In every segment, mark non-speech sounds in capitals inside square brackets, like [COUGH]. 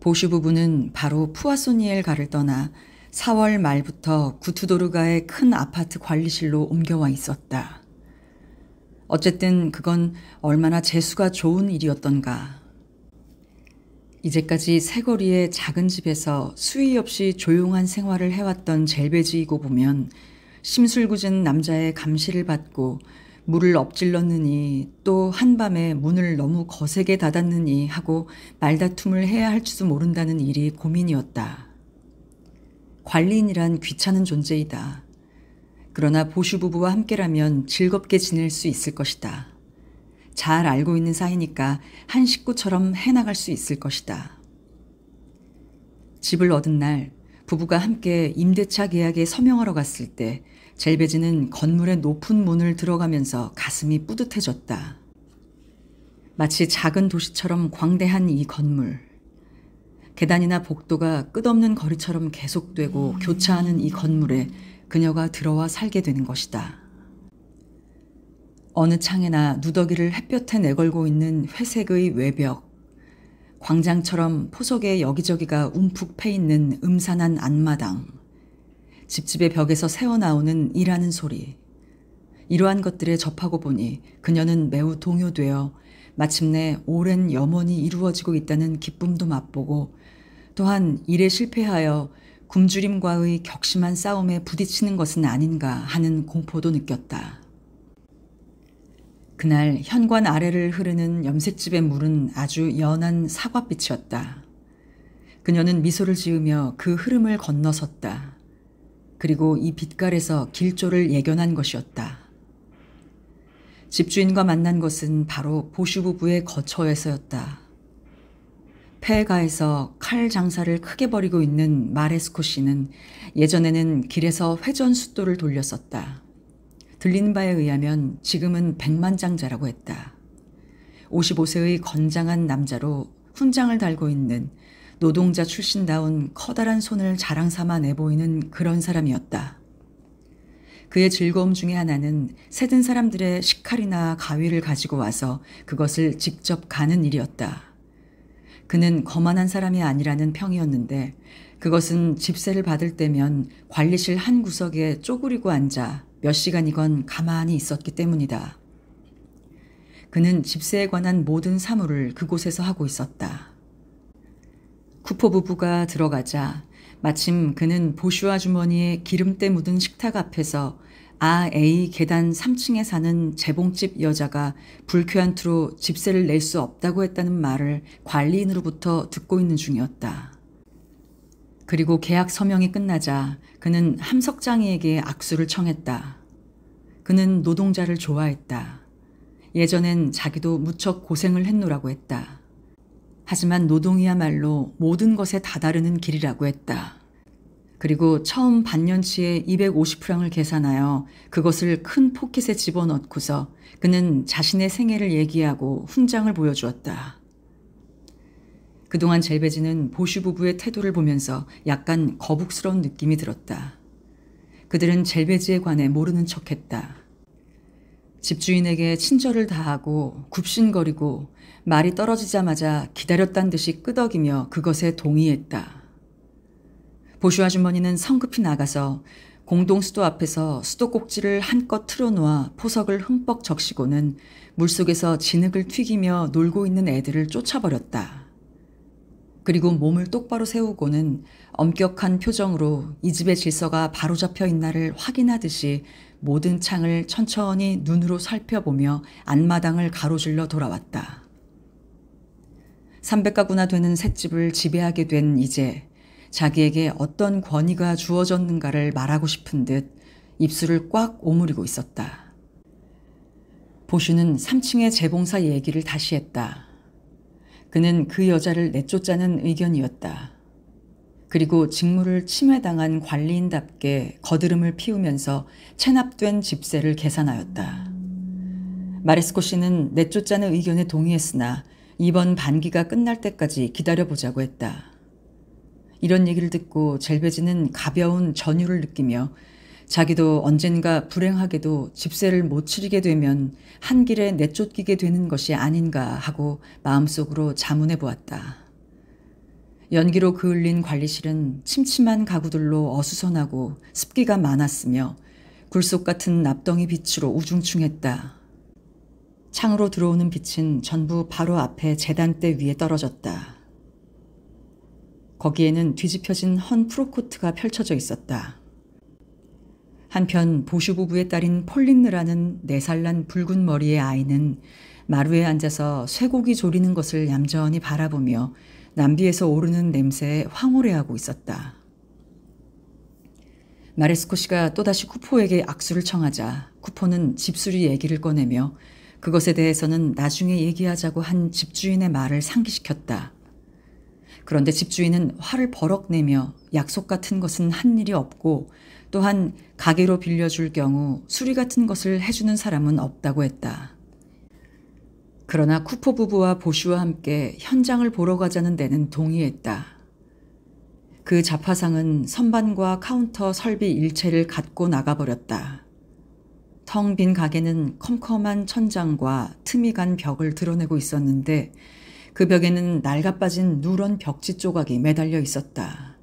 보슈 부부는 바로 푸아소니엘가를 떠나 4월 말부터 구투도르가의 큰 아파트 관리실로 옮겨와 있었다. 어쨌든 그건 얼마나 재수가 좋은 일이었던가. 이제까지 새거리의 작은 집에서 수위 없이 조용한 생활을 해왔던 젤베지이고 보면 심술궂은 남자의 감시를 받고 물을 엎질렀느니 또 한밤에 문을 너무 거세게 닫았느니 하고 말다툼을 해야 할지도 모른다는 일이 고민이었다. 관리인이란 귀찮은 존재이다. 그러나 보슈 부부와 함께라면 즐겁게 지낼 수 있을 것이다. 잘 알고 있는 사이니까 한 식구처럼 해나갈 수 있을 것이다. 집을 얻은 날 부부가 함께 임대차 계약에 서명하러 갔을 때 젤베지는 건물의 높은 문을 들어가면서 가슴이 뿌듯해졌다. 마치 작은 도시처럼 광대한 이 건물. 계단이나 복도가 끝없는 거리처럼 계속되고 교차하는 이 건물에 그녀가 들어와 살게 되는 것이다. 어느 창에나 누더기를 햇볕에 내걸고 있는 회색의 외벽, 광장처럼 포석에 여기저기가 움푹 패 있는 음산한 안마당, 집집의 벽에서 새어나오는 이라는 소리. 이러한 것들에 접하고 보니 그녀는 매우 동요되어 마침내 오랜 염원이 이루어지고 있다는 기쁨도 맛보고 또한 일에 실패하여 굶주림과의 격심한 싸움에 부딪히는 것은 아닌가 하는 공포도 느꼈다. 그날 현관 아래를 흐르는 염색집의 물은 아주 연한 사과빛이었다. 그녀는 미소를 지으며 그 흐름을 건너섰다. 그리고 이 빛깔에서 길조를 예견한 것이었다. 집주인과 만난 것은 바로 보슈 부부의 거처에서였다. 폐가에서 칼 장사를 크게 벌이고 있는 마레스코 씨는 예전에는 길에서 회전 숫도를 돌렸었다. 들리는 바에 의하면 지금은 백만장자라고 했다. 55세의 건장한 남자로 훈장을 달고 있는 노동자 출신다운 커다란 손을 자랑 삼아 내보이는 그런 사람이었다. 그의 즐거움 중의 하나는 새든 사람들의 식칼이나 가위를 가지고 와서 그것을 직접 가는 일이었다. 그는 거만한 사람이 아니라는 평이었는데 그것은 집세를 받을 때면 관리실 한 구석에 쪼그리고 앉아 몇 시간이건 가만히 있었기 때문이다. 그는 집세에 관한 모든 사물을 그곳에서 하고 있었다. 쿠포 부부가 들어가자 마침 그는 보슈 아주머니의 기름때 묻은 식탁 앞에서 아 A 계단 3층에 사는 재봉집 여자가 불쾌한 투로 집세를 낼 수 없다고 했다는 말을 관리인으로부터 듣고 있는 중이었다. 그리고 계약 서명이 끝나자 그는 함석장이에게 악수를 청했다. 그는 노동자를 좋아했다. 예전엔 자기도 무척 고생을 했노라고 했다. 하지만 노동이야말로 모든 것에 다다르는 길이라고 했다. 그리고 처음 반년치에 250프랑을 계산하여 그것을 큰 포켓에 집어넣고서 그는 자신의 생애를 얘기하고 훈장을 보여주었다. 그동안 젤베지는 보슈 부부의 태도를 보면서 약간 거북스러운 느낌이 들었다. 그들은 젤베지에 관해 모르는 척했다. 집주인에게 친절을 다하고 굽신거리고 말이 떨어지자마자 기다렸단 듯이 끄덕이며 그것에 동의했다. 보슈 아주머니는 성급히 나가서 공동수도 앞에서 수도꼭지를 한껏 틀어놓아 포석을 흠뻑 적시고는 물속에서 진흙을 튀기며 놀고 있는 애들을 쫓아버렸다. 그리고 몸을 똑바로 세우고는 엄격한 표정으로 이 집의 질서가 바로잡혀 있나를 확인하듯이 모든 창을 천천히 눈으로 살펴보며 안마당을 가로질러 돌아왔다. 300가구나 되는 셋집을 지배하게 된 이제 자기에게 어떤 권위가 주어졌는가를 말하고 싶은 듯 입술을 꽉 오므리고 있었다. 보슈는 3층의 재봉사 얘기를 다시 했다. 그는 그 여자를 내쫓자는 의견이었다. 그리고 직무를 침해당한 관리인답게 거드름을 피우면서 체납된 집세를 계산하였다. 마레스코 씨는 내쫓자는 의견에 동의했으나 이번 반기가 끝날 때까지 기다려보자고 했다. 이런 얘기를 듣고 젤베지는 가벼운 전율을 느끼며 자기도 언젠가 불행하게도 집세를 못 치르게 되면 한 길에 내쫓기게 되는 것이 아닌가 하고 마음속으로 자문해 보았다. 연기로 그을린 관리실은 침침한 가구들로 어수선하고 습기가 많았으며 굴속 같은 납덩이 빛으로 우중충했다. 창으로 들어오는 빛은 전부 바로 앞에 재단대 위에 떨어졌다. 거기에는 뒤집혀진 헌 프로코트가 펼쳐져 있었다. 한편 보슈 부부의 딸인 폴린느라는 네살난 붉은 머리의 아이는 마루에 앉아서 쇠고기 조리는 것을 얌전히 바라보며 남비에서 오르는 냄새에 황홀해하고 있었다. 마레스코 씨가 또다시 쿠포에게 악수를 청하자 쿠포는 집수리 얘기를 꺼내며 그것에 대해서는 나중에 얘기하자고 한 집주인의 말을 상기시켰다. 그런데 집주인은 화를 버럭 내며 약속 같은 것은 한 일이 없고 또한 가게로 빌려줄 경우 수리 같은 것을 해주는 사람은 없다고 했다. 그러나 쿠퍼 부부와 보슈와 함께 현장을 보러 가자는 데는 동의했다. 그 자파상은 선반과 카운터 설비 일체를 갖고 나가버렸다. 텅 빈 가게는 컴컴한 천장과 틈이 간 벽을 드러내고 있었는데 그 벽에는 날아빠진 누런 벽지 조각이 매달려 있었다.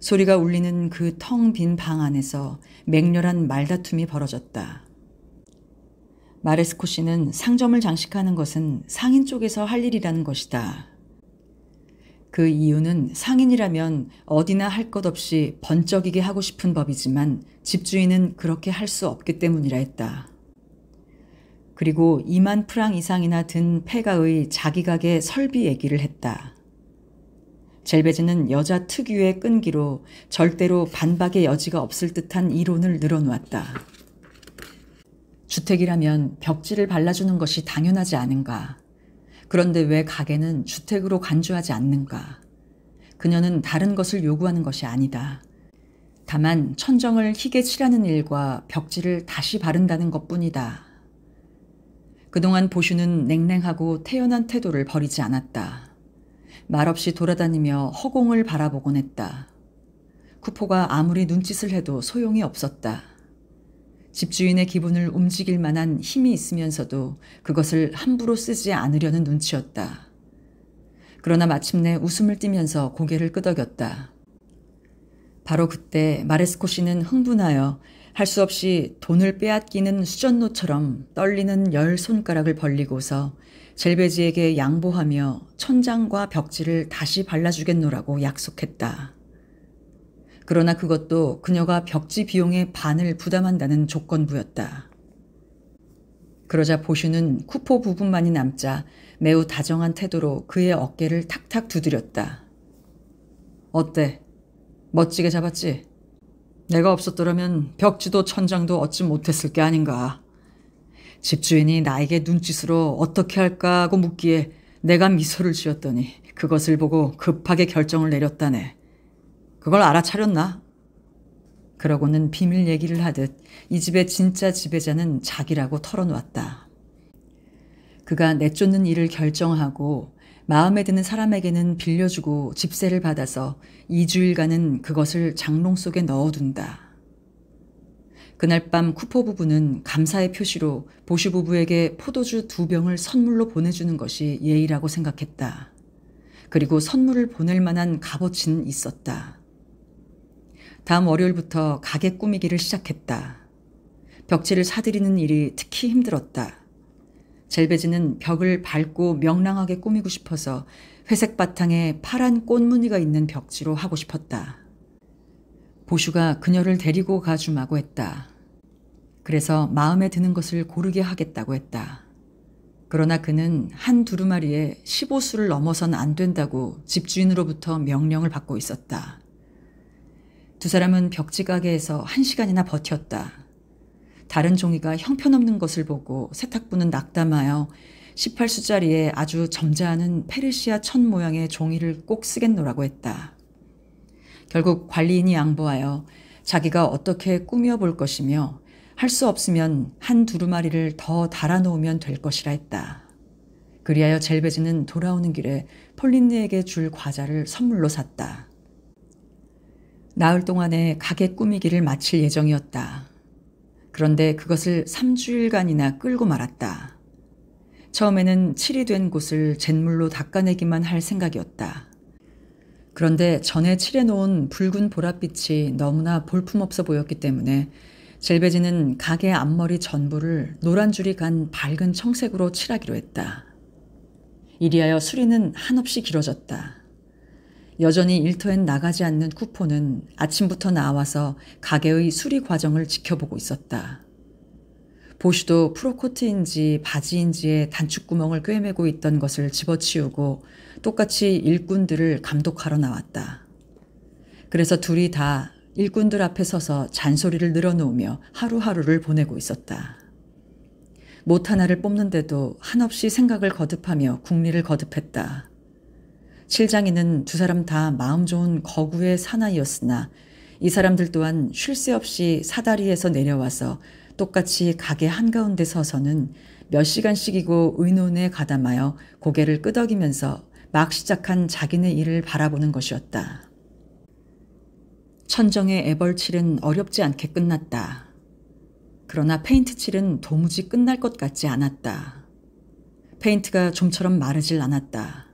소리가 울리는 그 텅 빈 방 안에서 맹렬한 말다툼이 벌어졌다. 마레스코 씨는 상점을 장식하는 것은 상인 쪽에서 할 일이라는 것이다. 그 이유는 상인이라면 어디나 할 것 없이 번쩍이게 하고 싶은 법이지만 집주인은 그렇게 할 수 없기 때문이라 했다. 그리고 2만 프랑 이상이나 든 폐가의 자기 가게 설비 얘기를 했다. 젤베즈는 여자 특유의 끈기로 절대로 반박의 여지가 없을 듯한 이론을 늘어놓았다. 주택이라면 벽지를 발라주는 것이 당연하지 않은가. 그런데 왜 가게는 주택으로 간주하지 않는가. 그녀는 다른 것을 요구하는 것이 아니다. 다만 천정을 희게 칠하는 일과 벽지를 다시 바른다는 것 뿐이다. 그동안 보슈는 냉랭하고 태연한 태도를 버리지 않았다. 말없이 돌아다니며 허공을 바라보곤 했다. 쿠포가 아무리 눈짓을 해도 소용이 없었다. 집주인의 기분을 움직일 만한 힘이 있으면서도 그것을 함부로 쓰지 않으려는 눈치였다. 그러나 마침내 웃음을 띠면서 고개를 끄덕였다. 바로 그때 마레스코 씨는 흥분하여 할 수 없이 돈을 빼앗기는 수전노처럼 떨리는 열 손가락을 벌리고서 젤베지에게 양보하며 천장과 벽지를 다시 발라주겠노라고 약속했다. 그러나 그것도 그녀가 벽지 비용의 반을 부담한다는 조건부였다. 그러자 보슈는 쿠포 부분만이 남자 매우 다정한 태도로 그의 어깨를 탁탁 두드렸다. 어때? 멋지게 잡았지? 내가 없었더라면 벽지도 천장도 얻지 못했을 게 아닌가. 집주인이 나에게 눈짓으로 어떻게 할까 하고 묻기에 내가 미소를 지었더니 그것을 보고 급하게 결정을 내렸다네. 그걸 알아차렸나? 그러고는 비밀 얘기를 하듯 이 집의 진짜 지배자는 자기라고 털어놓았다. 그가 내쫓는 일을 결정하고 마음에 드는 사람에게는 빌려주고 집세를 받아서 2주일간은 그것을 장롱 속에 넣어둔다. 그날 밤 쿠포 부부는 감사의 표시로 보슈 부부에게 포도주 두 병을 선물로 보내주는 것이 예의라고 생각했다. 그리고 선물을 보낼 만한 값어치는 있었다. 다음 월요일부터 가게 꾸미기를 시작했다. 벽지를 사들이는 일이 특히 힘들었다. 젤베지는 벽을 밝고 명랑하게 꾸미고 싶어서 회색 바탕에 파란 꽃무늬가 있는 벽지로 하고 싶었다. 보슈가 그녀를 데리고 가주마고 했다. 그래서 마음에 드는 것을 고르게 하겠다고 했다. 그러나 그는 한 두루마리에 15수를 넘어선 안 된다고 집주인으로부터 명령을 받고 있었다. 두 사람은 벽지 가게에서 한 시간이나 버텼다. 다른 종이가 형편없는 것을 보고 세탁부는 낙담하여 18수짜리에 아주 점잖은 페르시아 천 모양의 종이를 꼭 쓰겠노라고 했다. 결국 관리인이 양보하여 자기가 어떻게 꾸며볼 것이며 할 수 없으면 한 두루마리를 더 달아놓으면 될 것이라 했다. 그리하여 젤베지는 돌아오는 길에 폴린네에게 줄 과자를 선물로 샀다. 나흘 동안에 가게 꾸미기를 마칠 예정이었다. 그런데 그것을 3주일간이나 끌고 말았다. 처음에는 칠이 된 곳을 잿물로 닦아내기만 할 생각이었다. 그런데 전에 칠해놓은 붉은 보랏빛이 너무나 볼품없어 보였기 때문에 젤베지는 가게 앞머리 전부를 노란 줄이 간 밝은 청색으로 칠하기로 했다. 이리하여 수리는 한없이 길어졌다. 여전히 일터엔 나가지 않는 쿠포는 아침부터 나와서 가게의 수리 과정을 지켜보고 있었다. 보슈도 프로코트인지 바지인지에 단축구멍을 꿰매고 있던 것을 집어치우고 똑같이 일꾼들을 감독하러 나왔다. 그래서 둘이 다 일꾼들 앞에 서서 잔소리를 늘어놓으며 하루하루를 보내고 있었다. 못 하나를 뽑는데도 한없이 생각을 거듭하며 국리를 거듭했다. 실장에는 두 사람 다 마음 좋은 거구의 사나이였으나 이 사람들 또한 쉴 새 없이 사다리에서 내려와서 똑같이 가게 한가운데 서서는 몇 시간씩이고 의논에 가담하여 고개를 끄덕이면서 막 시작한 자기네 일을 바라보는 것이었다. 천정의 애벌칠은 어렵지 않게 끝났다. 그러나 페인트칠은 도무지 끝날 것 같지 않았다. 페인트가 좀처럼 마르질 않았다.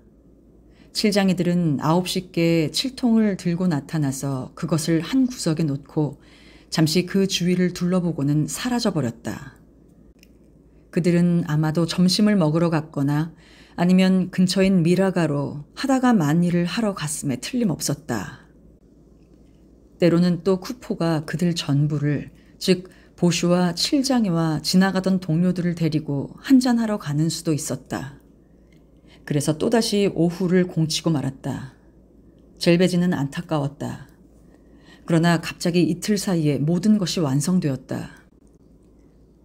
칠장이들은 아홉 시께 칠통을 들고 나타나서 그것을 한 구석에 놓고 잠시 그 주위를 둘러보고는 사라져버렸다. 그들은 아마도 점심을 먹으러 갔거나 아니면 근처인 미라가로 하다가 만 일을 하러 갔음에 틀림없었다. 때로는 또 쿠포가 그들 전부를 즉 보슈와 칠장이와 지나가던 동료들을 데리고 한잔하러 가는 수도 있었다. 그래서 또다시 오후를 공치고 말았다. 젤베지는 안타까웠다. 그러나 갑자기 이틀 사이에 모든 것이 완성되었다.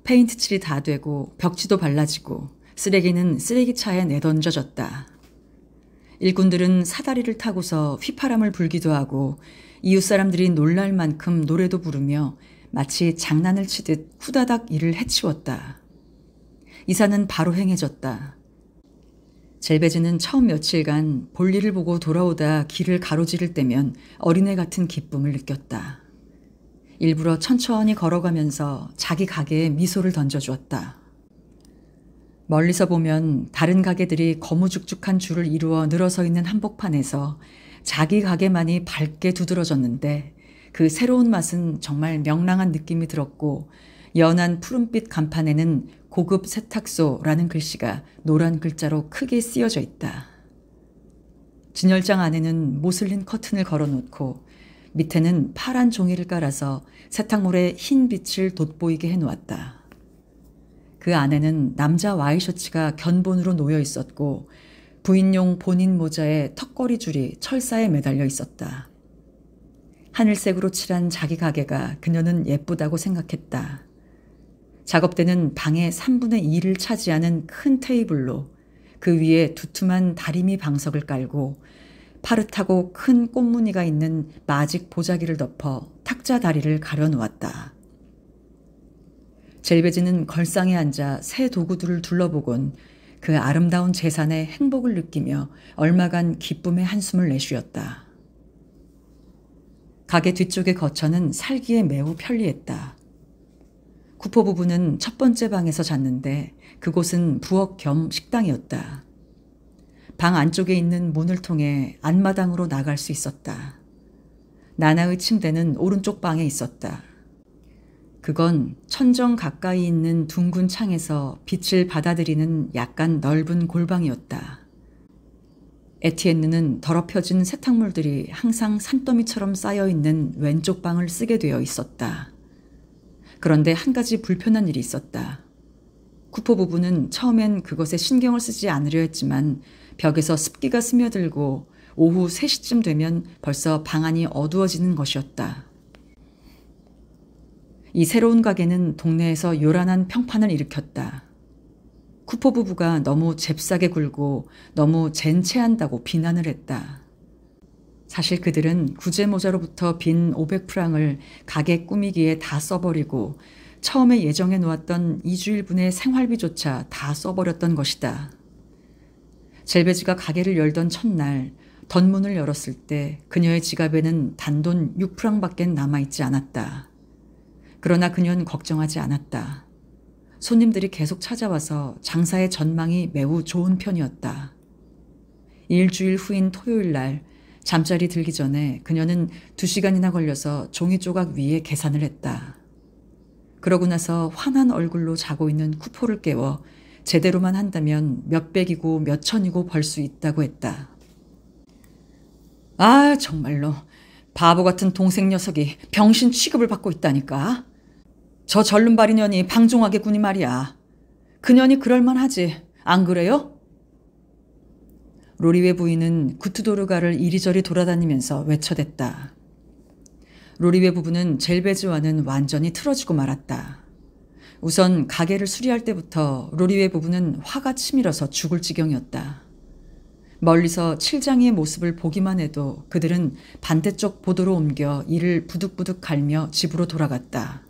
페인트 칠이 다 되고 벽지도 발라지고 쓰레기는 쓰레기차에 내던져졌다. 일꾼들은 사다리를 타고서 휘파람을 불기도 하고 이웃 사람들이 놀랄 만큼 노래도 부르며 마치 장난을 치듯 후다닥 일을 해치웠다. 이사는 바로 행해졌다. 젤베즈는 처음 며칠간 볼일을 보고 돌아오다 길을 가로지를 때면 어린애 같은 기쁨을 느꼈다. 일부러 천천히 걸어가면서 자기 가게에 미소를 던져주었다. 멀리서 보면 다른 가게들이 거무죽죽한 줄을 이루어 늘어서 있는 한복판에서 자기 가게만이 밝게 두드러졌는데 그 새로운 맛은 정말 명랑한 느낌이 들었고 연한 푸른빛 간판에는 고급 세탁소라는 글씨가 노란 글자로 크게 쓰여져 있다. 진열장 안에는 모슬린 커튼을 걸어놓고 밑에는 파란 종이를 깔아서 세탁물에 흰 빛을 돋보이게 해놓았다. 그 안에는 남자 와이셔츠가 견본으로 놓여 있었고 부인용 본인 모자에 턱걸이 줄이 철사에 매달려 있었다. 하늘색으로 칠한 자기 가게가 그녀는 예쁘다고 생각했다. 작업대는 방의 3분의 2를 차지하는 큰 테이블로 그 위에 두툼한 다리미 방석을 깔고 파릇하고 큰 꽃무늬가 있는 마직 보자기를 덮어 탁자 다리를 가려놓았다. 젤베지는 걸상에 앉아 새 도구들을 둘러보곤 그 아름다운 재산의 행복을 느끼며 얼마간 기쁨의 한숨을 내쉬었다. 가게 뒤쪽의 거처는 살기에 매우 편리했다. 구포 부부는 첫 번째 방에서 잤는데 그곳은 부엌 겸 식당이었다. 방 안쪽에 있는 문을 통해 안마당으로 나갈 수 있었다. 나나의 침대는 오른쪽 방에 있었다. 그건 천정 가까이 있는 둥근 창에서 빛을 받아들이는 약간 넓은 골방이었다. 에티엔느는 더럽혀진 세탁물들이 항상 산더미처럼 쌓여 있는 왼쪽 방을 쓰게 되어 있었다. 그런데 한 가지 불편한 일이 있었다. 쿠포 부부는 처음엔 그것에 신경을 쓰지 않으려 했지만 벽에서 습기가 스며들고 오후 3시쯤 되면 벌써 방 안이 어두워지는 것이었다. 이 새로운 가게는 동네에서 요란한 평판을 일으켰다. 쿠포 부부가 너무 잽싸게 굴고 너무 젠체한다고 비난을 했다. 사실 그들은 구제 모자로부터 빈 500프랑을 가게 꾸미기에 다 써버리고 처음에 예정해 놓았던 2주일분의 생활비조차 다 써버렸던 것이다. 젤베지가 가게를 열던 첫날 덧문을 열었을 때 그녀의 지갑에는 단돈 6프랑밖에 남아있지 않았다. 그러나 그녀는 걱정하지 않았다. 손님들이 계속 찾아와서 장사의 전망이 매우 좋은 편이었다. 일주일 후인 토요일 날 잠자리 들기 전에 그녀는 두시간이나 걸려서 종이 조각 위에 계산을 했다. 그러고 나서 환한 얼굴로 자고 있는 쿠포를 깨워 제대로만 한다면 몇백이고 몇천이고 벌 수 있다고 했다. 아, 정말로. 바보 같은 동생 녀석이 병신 취급을 받고 있다니까. 저 절름발이 년이 방종하게 군이 말이야. 그년이 그럴만하지. 안 그래요? 로리의 부인은 구트도르가를 이리저리 돌아다니면서 외쳐댔다. 로리의 부부는 젤베즈와는 완전히 틀어지고 말았다. 우선 가게를 수리할 때부터 로리의 부부는 화가 치밀어서 죽을 지경이었다. 멀리서 칠장의 모습을 보기만 해도 그들은 반대쪽 보도로 옮겨 이를 부득부득 갈며 집으로 돌아갔다.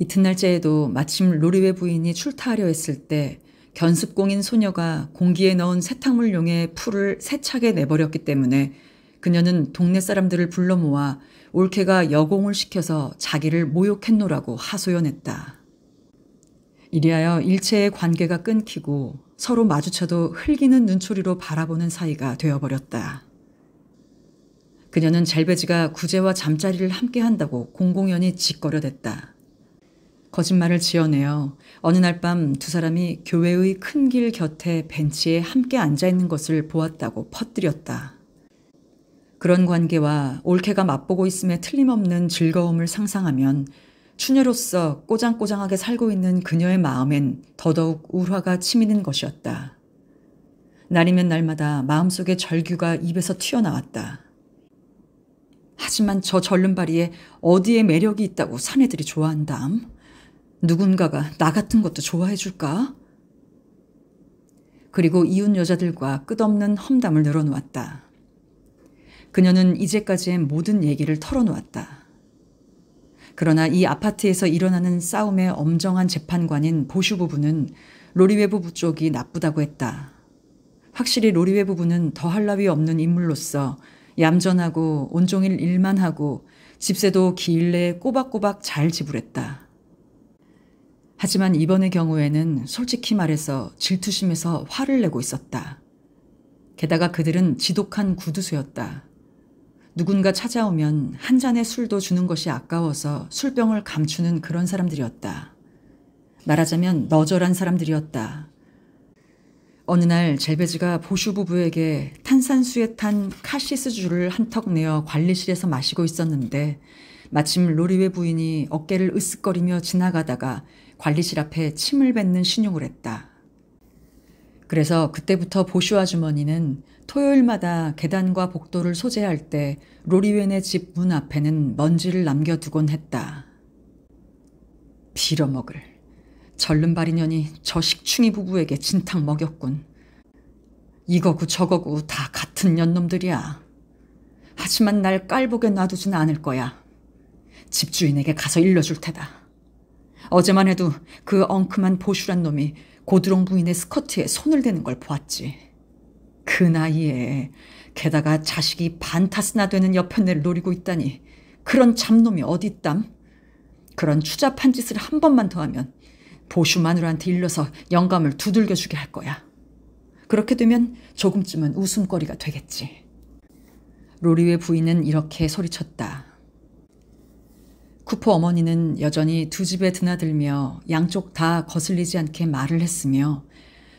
이튿날째에도 마침 로리의 부인이 출타하려 했을 때 견습공인 소녀가 공기에 넣은 세탁물 용의 풀을 세차게 내버렸기 때문에 그녀는 동네 사람들을 불러 모아 올케가 여공을 시켜서 자기를 모욕했노라고 하소연했다. 이리하여 일체의 관계가 끊기고 서로 마주쳐도 흘기는 눈초리로 바라보는 사이가 되어버렸다. 그녀는 젤베지가 구제와 잠자리를 함께 한다고 공공연히 짓거려댔다. 거짓말을 지어내어 어느 날 밤 두 사람이 교회의 큰 길 곁에 벤치에 함께 앉아 있는 것을 보았다고 퍼뜨렸다. 그런 관계와 올케가 맛보고 있음에 틀림없는 즐거움을 상상하면 추녀로서 꼬장꼬장하게 살고 있는 그녀의 마음엔 더더욱 울화가 치미는 것이었다. 날이면 날마다 마음속의 절규가 입에서 튀어나왔다. 하지만 저 절름발이에 어디에 매력이 있다고 사내들이 좋아한담? 누군가가 나 같은 것도 좋아해 줄까? 그리고 이웃 여자들과 끝없는 험담을 늘어놓았다. 그녀는 이제까지의 모든 얘기를 털어놓았다. 그러나 이 아파트에서 일어나는 싸움의 엄정한 재판관인 보슈 부부는 로리 외부부 쪽이 나쁘다고 했다. 확실히 로리 외부부는 더할 나위 없는 인물로서 얌전하고 온종일 일만 하고 집세도 기일 내에 꼬박꼬박 잘 지불했다. 하지만 이번의 경우에는 솔직히 말해서 질투심에서 화를 내고 있었다. 게다가 그들은 지독한 구두쇠였다. 누군가 찾아오면 한 잔의 술도 주는 것이 아까워서 술병을 감추는 그런 사람들이었다. 말하자면 너절한 사람들이었다. 어느 날 젤베즈가 보슈 부부에게 탄산수에 탄 카시스주를 한 턱 내어 관리실에서 마시고 있었는데 마침 로리웨 부인이 어깨를 으쓱거리며 지나가다가 관리실 앞에 침을 뱉는 신용을 했다. 그래서 그때부터 보슈 아주머니는 토요일마다 계단과 복도를 소재할 때 로리웬의 집 문 앞에는 먼지를 남겨두곤 했다. 빌어먹을. 절름발이년이 저 식충이 부부에게 진탕 먹였군. 이거고 저거고 다 같은 년놈들이야. 하지만 날 깔보게 놔두진 않을 거야. 집주인에게 가서 일러줄 테다. 어제만 해도 그 엉큼한 보슈란 놈이 고드롱 부인의 스커트에 손을 대는 걸 보았지. 그 나이에 게다가 자식이 반타스나 되는 여편네를 노리고 있다니 그런 잡놈이 어딨담? 그런 추잡한 짓을 한 번만 더 하면 보슈 마누라한테 일러서 영감을 두들겨주게 할 거야. 그렇게 되면 조금쯤은 웃음거리가 되겠지. 로리의 부인은 이렇게 소리쳤다. 쿠퍼 어머니는 여전히 두 집에 드나들며 양쪽 다 거슬리지 않게 말을 했으며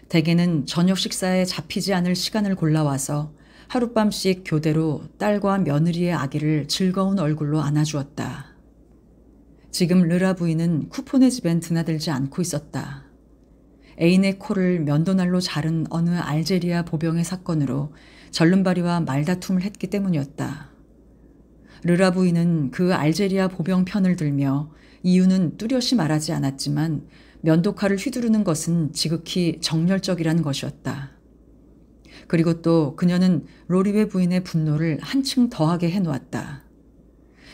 대개는 저녁 식사에 잡히지 않을 시간을 골라와서 하룻밤씩 교대로 딸과 며느리의 아기를 즐거운 얼굴로 안아주었다. 지금 르라 부인은 쿠폰의 집엔 드나들지 않고 있었다. 애인의 코를 면도날로 자른 어느 알제리아 보병의 사건으로 절름발이와 말다툼을 했기 때문이었다. 르라부이는 그 알제리아 보병 편을 들며 이유는 뚜렷이 말하지 않았지만 면도칼을 휘두르는 것은 지극히 정열적이라는 것이었다. 그리고 또 그녀는 로리베 부인의 분노를 한층 더하게 해놓았다.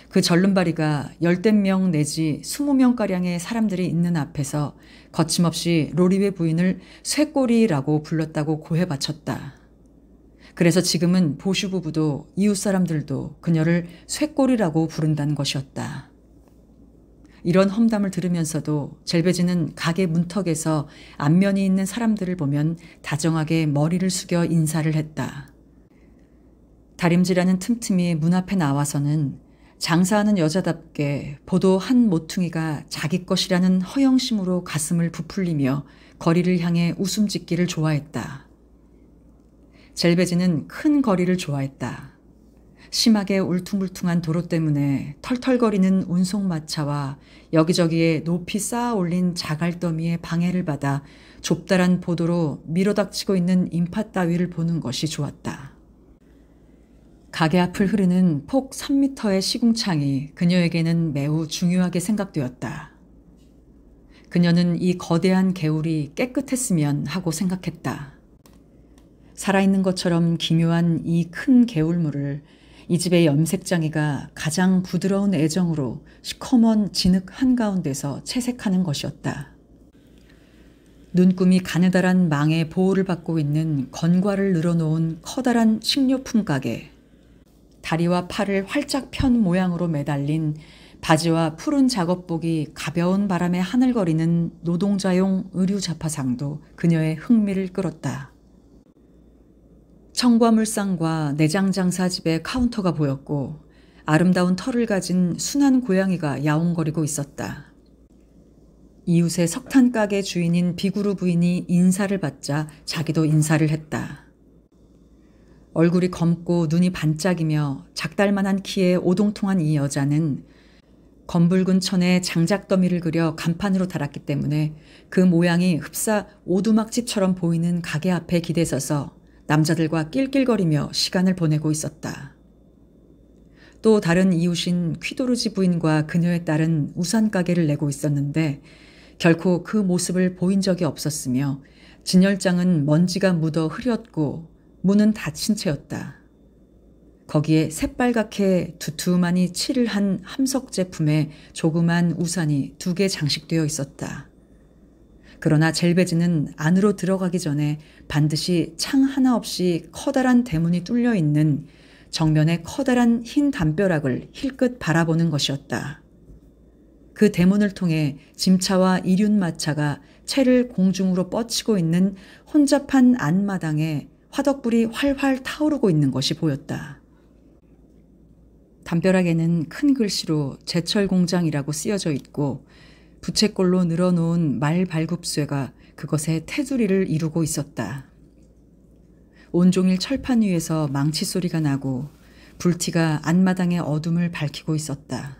그 절름발이가 열댓 명 내지 스무 명가량의 사람들이 있는 앞에서 거침없이 로리베 부인을 쇠꼬리라고 불렀다고 고해 바쳤다. 그래서 지금은 보슈 부부도 이웃 사람들도 그녀를 쇠꼬이라고 부른다는 것이었다. 이런 험담을 들으면서도 젤베지는 가게 문턱에서 안면이 있는 사람들을 보면 다정하게 머리를 숙여 인사를 했다. 다림질하는 틈틈이 문 앞에 나와서는 장사하는 여자답게 보도 한 모퉁이가 자기 것이라는 허영심으로 가슴을 부풀리며 거리를 향해 웃음 짓기를 좋아했다. 젤베지는 큰 거리를 좋아했다. 심하게 울퉁불퉁한 도로 때문에 털털거리는 운송마차와 여기저기에 높이 쌓아 올린 자갈더미의 방해를 받아 좁다란 보도로 밀어닥치고 있는 인파 따위를 보는 것이 좋았다. 가게 앞을 흐르는 폭 3미터의 시궁창이 그녀에게는 매우 중요하게 생각되었다. 그녀는 이 거대한 개울이 깨끗했으면 하고 생각했다. 살아있는 것처럼 기묘한 이 큰 개울물을 이 집의 염색장이가 가장 부드러운 애정으로 시커먼 진흙 한가운데서 채색하는 것이었다. 눈금이 가느다란 망의 보호를 받고 있는 건과를 늘어놓은 커다란 식료품 가게. 다리와 팔을 활짝 편 모양으로 매달린 바지와 푸른 작업복이 가벼운 바람에 하늘거리는 노동자용 의류 자파상도 그녀의 흥미를 끌었다. 청과물상과 내장장사집의 카운터가 보였고 아름다운 털을 가진 순한 고양이가 야옹거리고 있었다. 이웃의 석탄 가게 주인인 비구루 부인이 인사를 받자 자기도 인사를 했다. 얼굴이 검고 눈이 반짝이며 작달만한 키에 오동통한 이 여자는 검붉은 천에 장작더미를 그려 간판으로 달았기 때문에 그 모양이 흡사 오두막집처럼 보이는 가게 앞에 기대서서 남자들과 낄낄거리며 시간을 보내고 있었다. 또 다른 이웃인 퀴도르지 부인과 그녀의 딸은 우산 가게를 내고 있었는데 결코 그 모습을 보인 적이 없었으며 진열장은 먼지가 묻어 흐렸고 문은 닫힌 채였다. 거기에 새빨갛게 두툼하니 칠을 한 함석 제품에 조그만 우산이 두 개 장식되어 있었다. 그러나 젤베지는 안으로 들어가기 전에 반드시 창 하나 없이 커다란 대문이 뚫려 있는 정면의 커다란 흰 담벼락을 힐끗 바라보는 것이었다. 그 대문을 통해 짐차와 이륜마차가 채를 공중으로 뻗치고 있는 혼잡한 안마당에 화덕불이 활활 타오르고 있는 것이 보였다. 담벼락에는 큰 글씨로 제철 공장이라고 쓰여져 있고 부채꼴로 늘어놓은 말 발굽쇠가 그것의 테두리를 이루고 있었다. 온종일 철판 위에서 망치 소리가 나고 불티가 안마당의 어둠을 밝히고 있었다.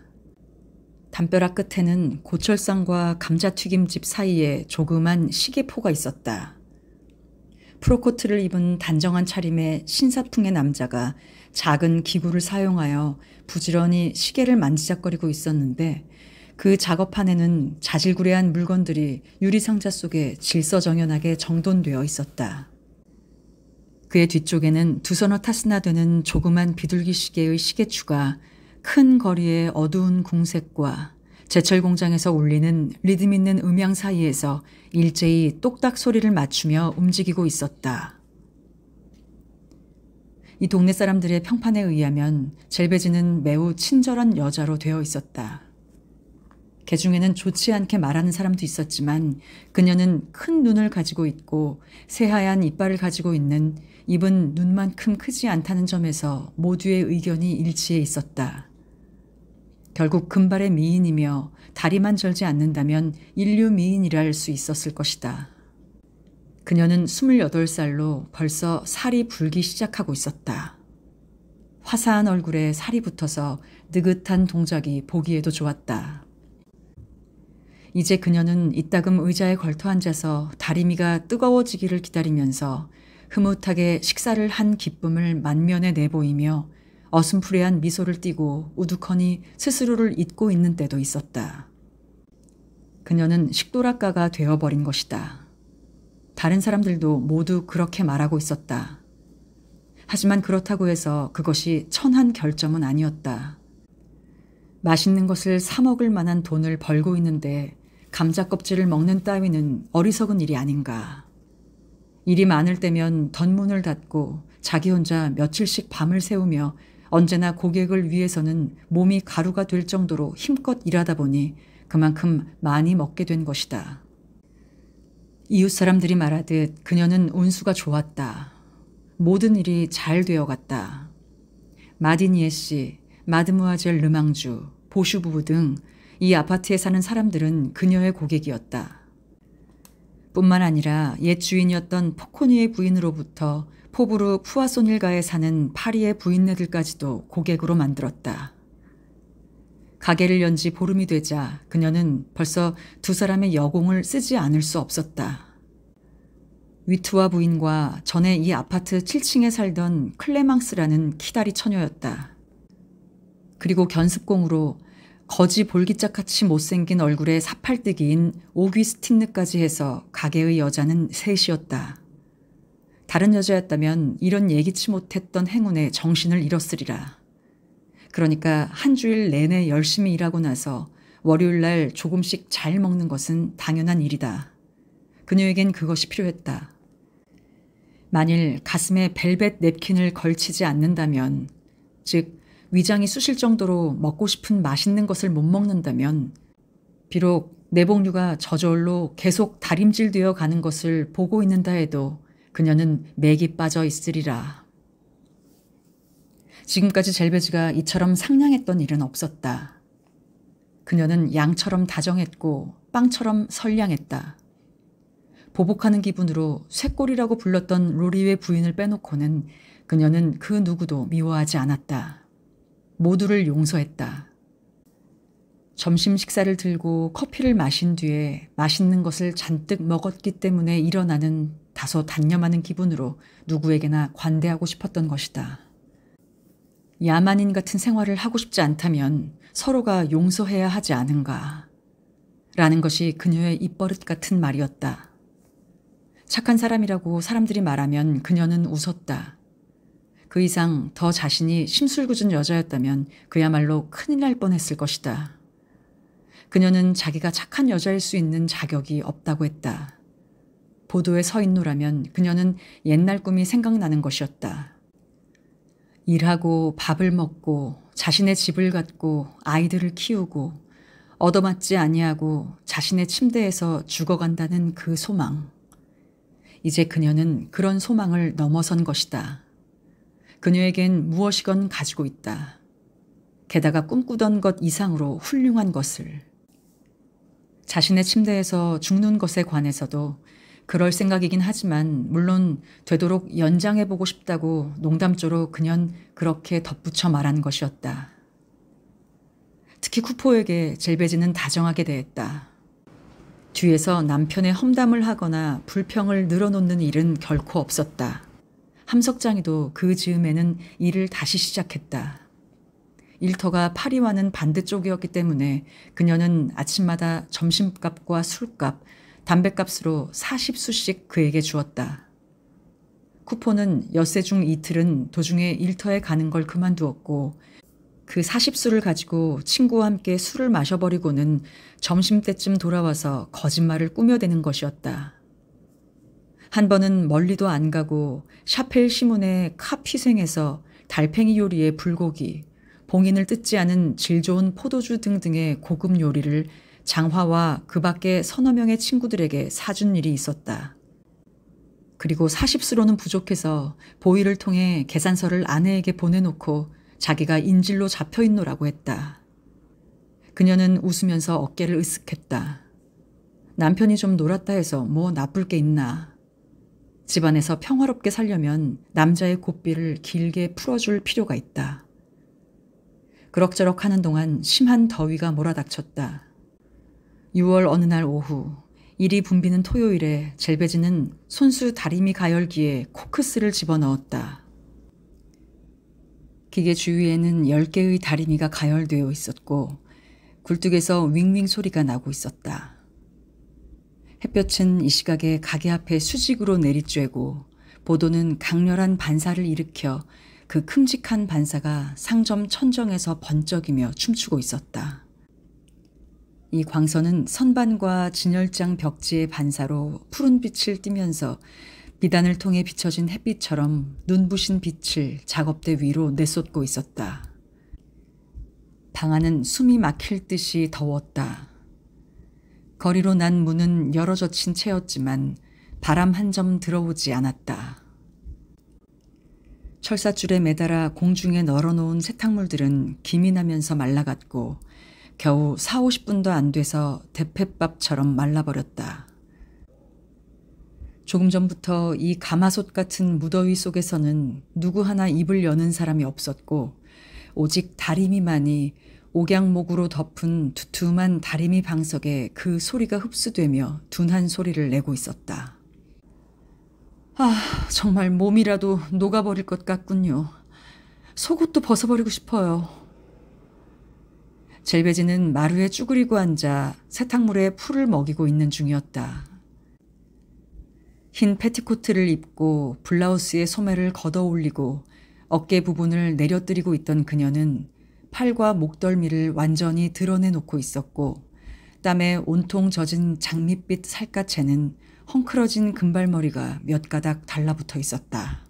담벼락 끝에는 고철상과 감자튀김집 사이에 조그만 시계포가 있었다. 프로코트를 입은 단정한 차림의 신사풍의 남자가 작은 기구를 사용하여 부지런히 시계를 만지작거리고 있었는데 그 작업판에는 자질구레한 물건들이 유리상자 속에 질서정연하게 정돈되어 있었다. 그의 뒤쪽에는 두서너 타스나 되는 조그만 비둘기시계의 시계추가 큰 거리의 어두운 궁색과 제철 공장에서 울리는 리듬 있는 음향 사이에서 일제히 똑딱 소리를 맞추며 움직이고 있었다. 이 동네 사람들의 평판에 의하면 젤베지는 매우 친절한 여자로 되어 있었다. 개 중에는 좋지 않게 말하는 사람도 있었지만 그녀는 큰 눈을 가지고 있고 새하얀 이빨을 가지고 있는 입은 눈만큼 크지 않다는 점에서 모두의 의견이 일치해 있었다. 결국 금발의 미인이며 다리만 절지 않는다면 인류 미인이라 할 수 있었을 것이다. 그녀는 28살로 벌써 살이 불기 시작하고 있었다. 화사한 얼굴에 살이 붙어서 느긋한 동작이 보기에도 좋았다. 이제 그녀는 이따금 의자에 걸터 앉아서 다리미가 뜨거워지기를 기다리면서 흐뭇하게 식사를 한 기쁨을 만면에 내보이며 어슴푸레한 미소를 띠고 우두커니 스스로를 잊고 있는 때도 있었다. 그녀는 식도락가가 되어버린 것이다. 다른 사람들도 모두 그렇게 말하고 있었다. 하지만 그렇다고 해서 그것이 천한 결점은 아니었다. 맛있는 것을 사먹을 만한 돈을 벌고 있는데 감자 껍질을 먹는 따위는 어리석은 일이 아닌가. 일이 많을 때면 덧문을 닫고 자기 혼자 며칠씩 밤을 새우며 언제나 고객을 위해서는 몸이 가루가 될 정도로 힘껏 일하다 보니 그만큼 많이 먹게 된 것이다. 이웃 사람들이 말하듯 그녀는 운수가 좋았다. 모든 일이 잘 되어갔다. 마디니에 씨, 마드무아젤 르망주, 보슈 부부 등이 아파트에 사는 사람들은 그녀의 고객이었다. 뿐만 아니라 옛 주인이었던 포코니의 부인으로부터 포부르 푸아소닐가에 사는 파리의 부인네들까지도 고객으로 만들었다. 가게를 연지 보름이 되자 그녀는 벌써 두 사람의 여공을 쓰지 않을 수 없었다. 위트와 부인과 전에 이 아파트 7층에 살던 클레망스라는 키다리 처녀였다. 그리고 견습공으로 거지 볼기짝같이 못생긴 얼굴에 사팔뜨기인 오귀스틴느까지 해서 가게의 여자는 셋이었다. 다른 여자였다면 이런 예기치 못했던 행운에 정신을 잃었으리라. 그러니까 한 주일 내내 열심히 일하고 나서 월요일 날 조금씩 잘 먹는 것은 당연한 일이다. 그녀에겐 그것이 필요했다. 만일 가슴에 벨벳 냅킨을 걸치지 않는다면, 즉 위장이 쑤실 정도로 먹고 싶은 맛있는 것을 못 먹는다면 비록 내복류가 저절로 계속 다림질되어 가는 것을 보고 있는다 해도 그녀는 맥이 빠져 있으리라. 지금까지 젤베즈가 이처럼 상냥했던 일은 없었다. 그녀는 양처럼 다정했고 빵처럼 선량했다. 보복하는 기분으로 쇠꼴이라고 불렀던 로리의 부인을 빼놓고는 그녀는 그 누구도 미워하지 않았다. 모두를 용서했다. 점심 식사를 들고 커피를 마신 뒤에 맛있는 것을 잔뜩 먹었기 때문에 일어나는 다소 단념하는 기분으로 누구에게나 관대하고 싶었던 것이다. 야만인 같은 생활을 하고 싶지 않다면 서로가 용서해야 하지 않은가. 라는 것이 그녀의 입버릇 같은 말이었다. 착한 사람이라고 사람들이 말하면 그녀는 웃었다. 그 이상 더 자신이 심술궂은 여자였다면 그야말로 큰일 날 뻔했을 것이다. 그녀는 자기가 착한 여자일 수 있는 자격이 없다고 했다. 보도에 서 있노라면 그녀는 옛날 꿈이 생각나는 것이었다. 일하고 밥을 먹고 자신의 집을 갖고 아이들을 키우고 얻어맞지 아니하고 자신의 침대에서 죽어간다는 그 소망. 이제 그녀는 그런 소망을 넘어선 것이다. 그녀에겐 무엇이건 가지고 있다. 게다가 꿈꾸던 것 이상으로 훌륭한 것을. 자신의 침대에서 죽는 것에 관해서도 그럴 생각이긴 하지만 물론 되도록 연장해보고 싶다고 농담조로 그년 그렇게 덧붙여 말한 것이었다. 특히 쿠포에게 젤베지는 다정하게 대했다. 뒤에서 남편의 험담을 하거나 불평을 늘어놓는 일은 결코 없었다. 함석장이도 그 즈음에는 일을 다시 시작했다. 일터가 파리와는 반대쪽이었기 때문에 그녀는 아침마다 점심값과 술값, 담배값으로 4 0수씩 그에게 주었다. 쿠폰은 엿새 중 이틀은 도중에 일터에 가는 걸 그만두었고 그4 0수를 가지고 친구와 함께 술을 마셔버리고는 점심때쯤 돌아와서 거짓말을 꾸며대는 것이었다. 한 번은 멀리도 안 가고 샤펠 시문의 카피생에서 달팽이 요리의 불고기, 봉인을 뜯지 않은 질 좋은 포도주 등등의 고급 요리를 장화와 그 밖에 서너 명의 친구들에게 사준 일이 있었다. 그리고 40수로는 부족해서 보이를 통해 계산서를 아내에게 보내놓고 자기가 인질로 잡혀있노라고 했다. 그녀는 웃으면서 어깨를 으쓱했다. 남편이 좀 놀았다 해서 뭐 나쁠 게 있나. 집안에서 평화롭게 살려면 남자의 고삐를 길게 풀어줄 필요가 있다. 그럭저럭 하는 동안 심한 더위가 몰아닥쳤다. 6월 어느 날 오후 일이 붐비는 토요일에 젤베지는 손수 다리미 가열기에 코크스를 집어넣었다. 기계 주위에는 10개의 다리미가 가열되어 있었고 굴뚝에서 윙윙 소리가 나고 있었다. 햇볕은 이 시각에 가게 앞에 수직으로 내리쬐고 보도는 강렬한 반사를 일으켜 그 큼직한 반사가 상점 천정에서 번쩍이며 춤추고 있었다. 이 광선은 선반과 진열장 벽지의 반사로 푸른 빛을 띠면서 비단을 통해 비춰진 햇빛처럼 눈부신 빛을 작업대 위로 내쏟고 있었다. 방 안은 숨이 막힐 듯이 더웠다. 거리로 난 문은 열어젖힌 채였지만 바람 한 점 들어오지 않았다. 철사줄에 매달아 공중에 널어놓은 세탁물들은 기민하면서 말라갔고 겨우 4, 50분도 안 돼서 대패밥처럼 말라버렸다. 조금 전부터 이 가마솥 같은 무더위 속에서는 누구 하나 입을 여는 사람이 없었고 오직 다리미만이 옥양목으로 덮은 두툼한 다리미 방석에 그 소리가 흡수되며 둔한 소리를 내고 있었다. 아, 정말 몸이라도 녹아버릴 것 같군요. 속옷도 벗어버리고 싶어요. 젤베지는 마루에 쭈그리고 앉아 세탁물에 풀을 먹이고 있는 중이었다. 흰 패티코트를 입고 블라우스의 소매를 걷어 올리고 어깨 부분을 내려뜨리고 있던 그녀는 팔과 목덜미를 완전히 드러내놓고 있었고 땀에 온통 젖은 장밋빛 살갗에는 헝클어진 금발머리가 몇 가닥 달라붙어 있었다.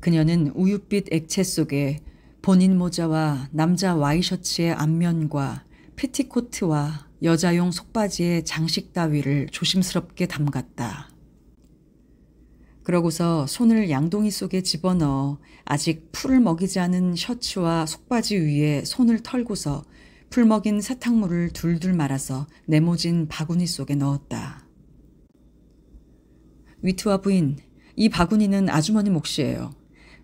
그녀는 우윳빛 액체 속에 본인 모자와 남자 와이셔츠의 앞면과 패티코트와 여자용 속바지의 장식 따위를 조심스럽게 담갔다. 그러고서 손을 양동이 속에 집어넣어 아직 풀을 먹이지 않은 셔츠와 속바지 위에 손을 털고서 풀 먹인 사탕물을 둘둘 말아서 네모진 바구니 속에 넣었다. 위트와 부인, 이 바구니는 아주머니 몫이에요.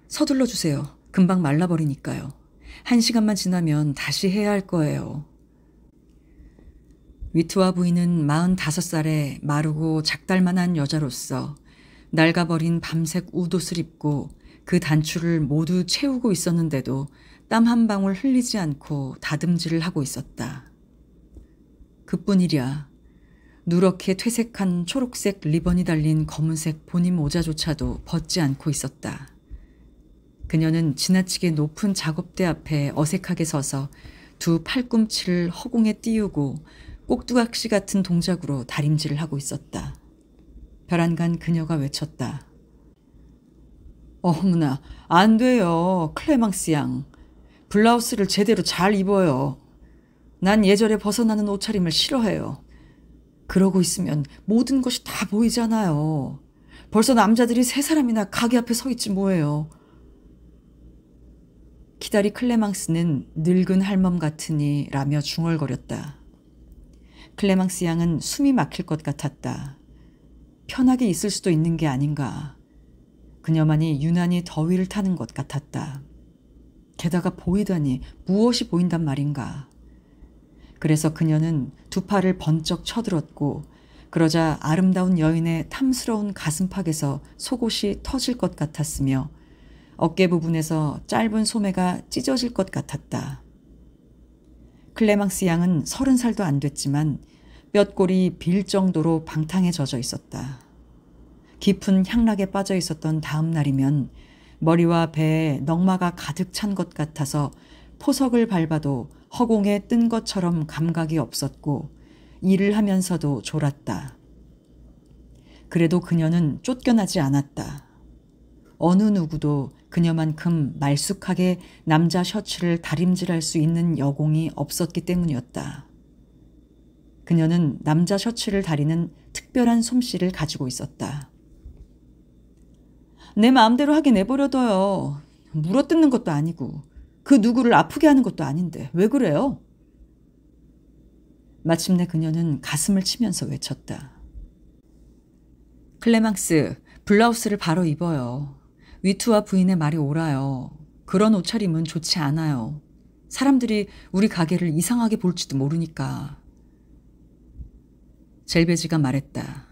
서둘러 주세요. 금방 말라버리니까요. 한 시간만 지나면 다시 해야 할 거예요. 위트와 부인은 45살에 마르고 작달만한 여자로서 낡아버린 밤색 우옷을 입고 그 단추를 모두 채우고 있었는데도 땀 한 방울 흘리지 않고 다듬질을 하고 있었다. 그뿐이랴. 누렇게 퇴색한 초록색 리본이 달린 검은색 본인 모자조차도 벗지 않고 있었다. 그녀는 지나치게 높은 작업대 앞에 어색하게 서서 두 팔꿈치를 허공에 띄우고 꼭두각시 같은 동작으로 다림질을 하고 있었다. 벼란간 그녀가 외쳤다. 어, 어머나 안 돼요 클레망스 양. 블라우스를 제대로 잘 입어요. 난 예절에 벗어나는 옷차림을 싫어해요. 그러고 있으면 모든 것이 다 보이잖아요. 벌써 남자들이 세 사람이나 가게 앞에 서 있지 뭐예요. 기다리 클레망스는 늙은 할멈 같으니 라며 중얼거렸다. 클레망스 양은 숨이 막힐 것 같았다. 편하게 있을 수도 있는 게 아닌가. 그녀만이 유난히 더위를 타는 것 같았다. 게다가 보이다니 무엇이 보인단 말인가. 그래서 그녀는 두 팔을 번쩍 쳐들었고 그러자 아름다운 여인의 탐스러운 가슴팍에서 속옷이 터질 것 같았으며 어깨 부분에서 짧은 소매가 찢어질 것 같았다. 클레망스 양은 서른 살도 안 됐지만 몇골이빌 정도로 방탕에 젖어 있었다. 깊은 향락에 빠져 있었던 다음 날이면 머리와 배에 넝마가 가득 찬 것 같아서 포석을 밟아도 허공에 뜬 것처럼 감각이 없었고 일을 하면서도 졸았다. 그래도 그녀는 쫓겨나지 않았다. 어느 누구도 그녀만큼 말쑥하게 남자 셔츠를 다림질할 수 있는 여공이 없었기 때문이었다. 그녀는 남자 셔츠를 다리는 특별한 솜씨를 가지고 있었다. 내 마음대로 하게 내버려둬요. 물어뜯는 것도 아니고 그 누구를 아프게 하는 것도 아닌데 왜 그래요? 마침내 그녀는 가슴을 치면서 외쳤다. 클레망스, 블라우스를 바로 입어요. 위투와 부인의 말이 옳아요. 그런 옷차림은 좋지 않아요. 사람들이 우리 가게를 이상하게 볼지도 모르니까. 젤베지가 말했다.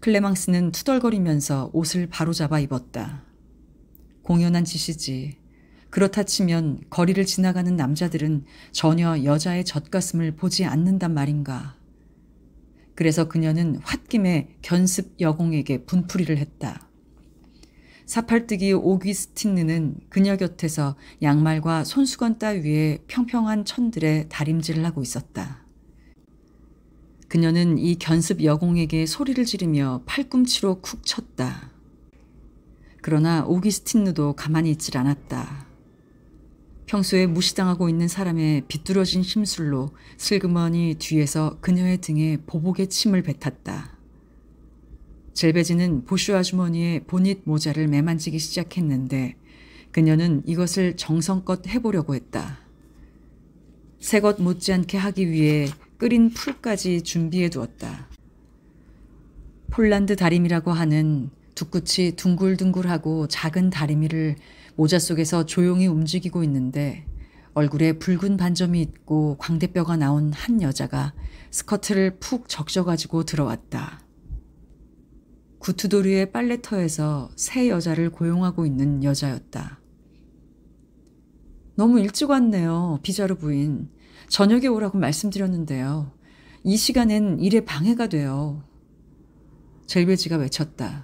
클레망스는 투덜거리면서 옷을 바로잡아 입었다. 공연한 짓이지. 그렇다 치면 거리를 지나가는 남자들은 전혀 여자의 젖가슴을 보지 않는단 말인가. 그래서 그녀는 홧김에 견습 여공에게 분풀이를 했다. 사팔뜨기 오귀스틴느는 그녀 곁에서 양말과 손수건 따위에 평평한 천들에 다림질을 하고 있었다. 그녀는 이 견습 여공에게 소리를 지르며 팔꿈치로 쿡 쳤다. 그러나 오기스틴누도 가만히 있질 않았다. 평소에 무시당하고 있는 사람의 비뚤어진 심술로 슬그머니 뒤에서 그녀의 등에 보복의 침을 뱉었다. 젤베지는 보슈 아주머니의 보닛 모자를 매만지기 시작했는데 그녀는 이것을 정성껏 해보려고 했다. 새것 못지않게 하기 위해 끓인 풀까지 준비해 두었다. 폴란드 다리미라고 하는 두끝이 둥글둥글하고 작은 다리미를 모자 속에서 조용히 움직이고 있는데 얼굴에 붉은 반점이 있고 광대뼈가 나온 한 여자가 스커트를 푹 적셔가지고 들어왔다. 구투도리의 빨래터에서 새 여자를 고용하고 있는 여자였다. 너무 일찍 왔네요, 비자르 부인. 저녁에 오라고 말씀드렸는데요. 이 시간엔 일에 방해가 돼요. 젤베지가 외쳤다.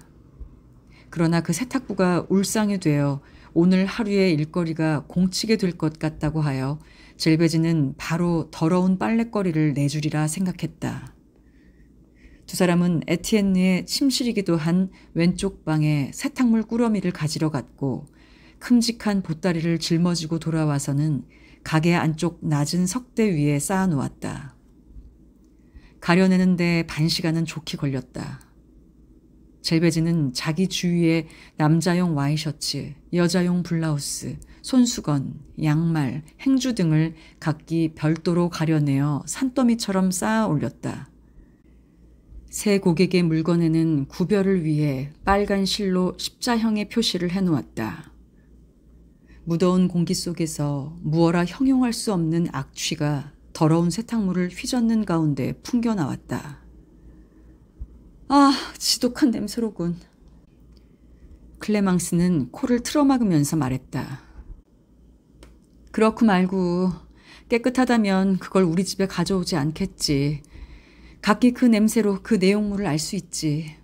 그러나 그 세탁부가 울상이 되어 오늘 하루의 일거리가 공치게 될 것 같다고 하여 젤베지는 바로 더러운 빨랫거리를 내주리라 생각했다. 두 사람은 에티엔느의 침실이기도 한 왼쪽 방에 세탁물 꾸러미를 가지러 갔고 큼직한 보따리를 짊어지고 돌아와서는 가게 안쪽 낮은 석대 위에 쌓아놓았다. 가려내는데 반 시간은 좋게 걸렸다. 젤베지는 자기 주위에 남자용 와이셔츠, 여자용 블라우스, 손수건, 양말, 행주 등을 각기 별도로 가려내어 산더미처럼 쌓아 올렸다. 새 고객의 물건에는 구별을 위해 빨간 실로 십자형의 표시를 해놓았다. 무더운 공기 속에서 무어라 형용할 수 없는 악취가 더러운 세탁물을 휘젓는 가운데 풍겨 나왔다. 아, 지독한 냄새로군. 클레망스는 코를 틀어막으면서 말했다. 그렇고 말고 깨끗하다면 그걸 우리 집에 가져오지 않겠지. 각기 그 냄새로 그 내용물을 알 수 있지.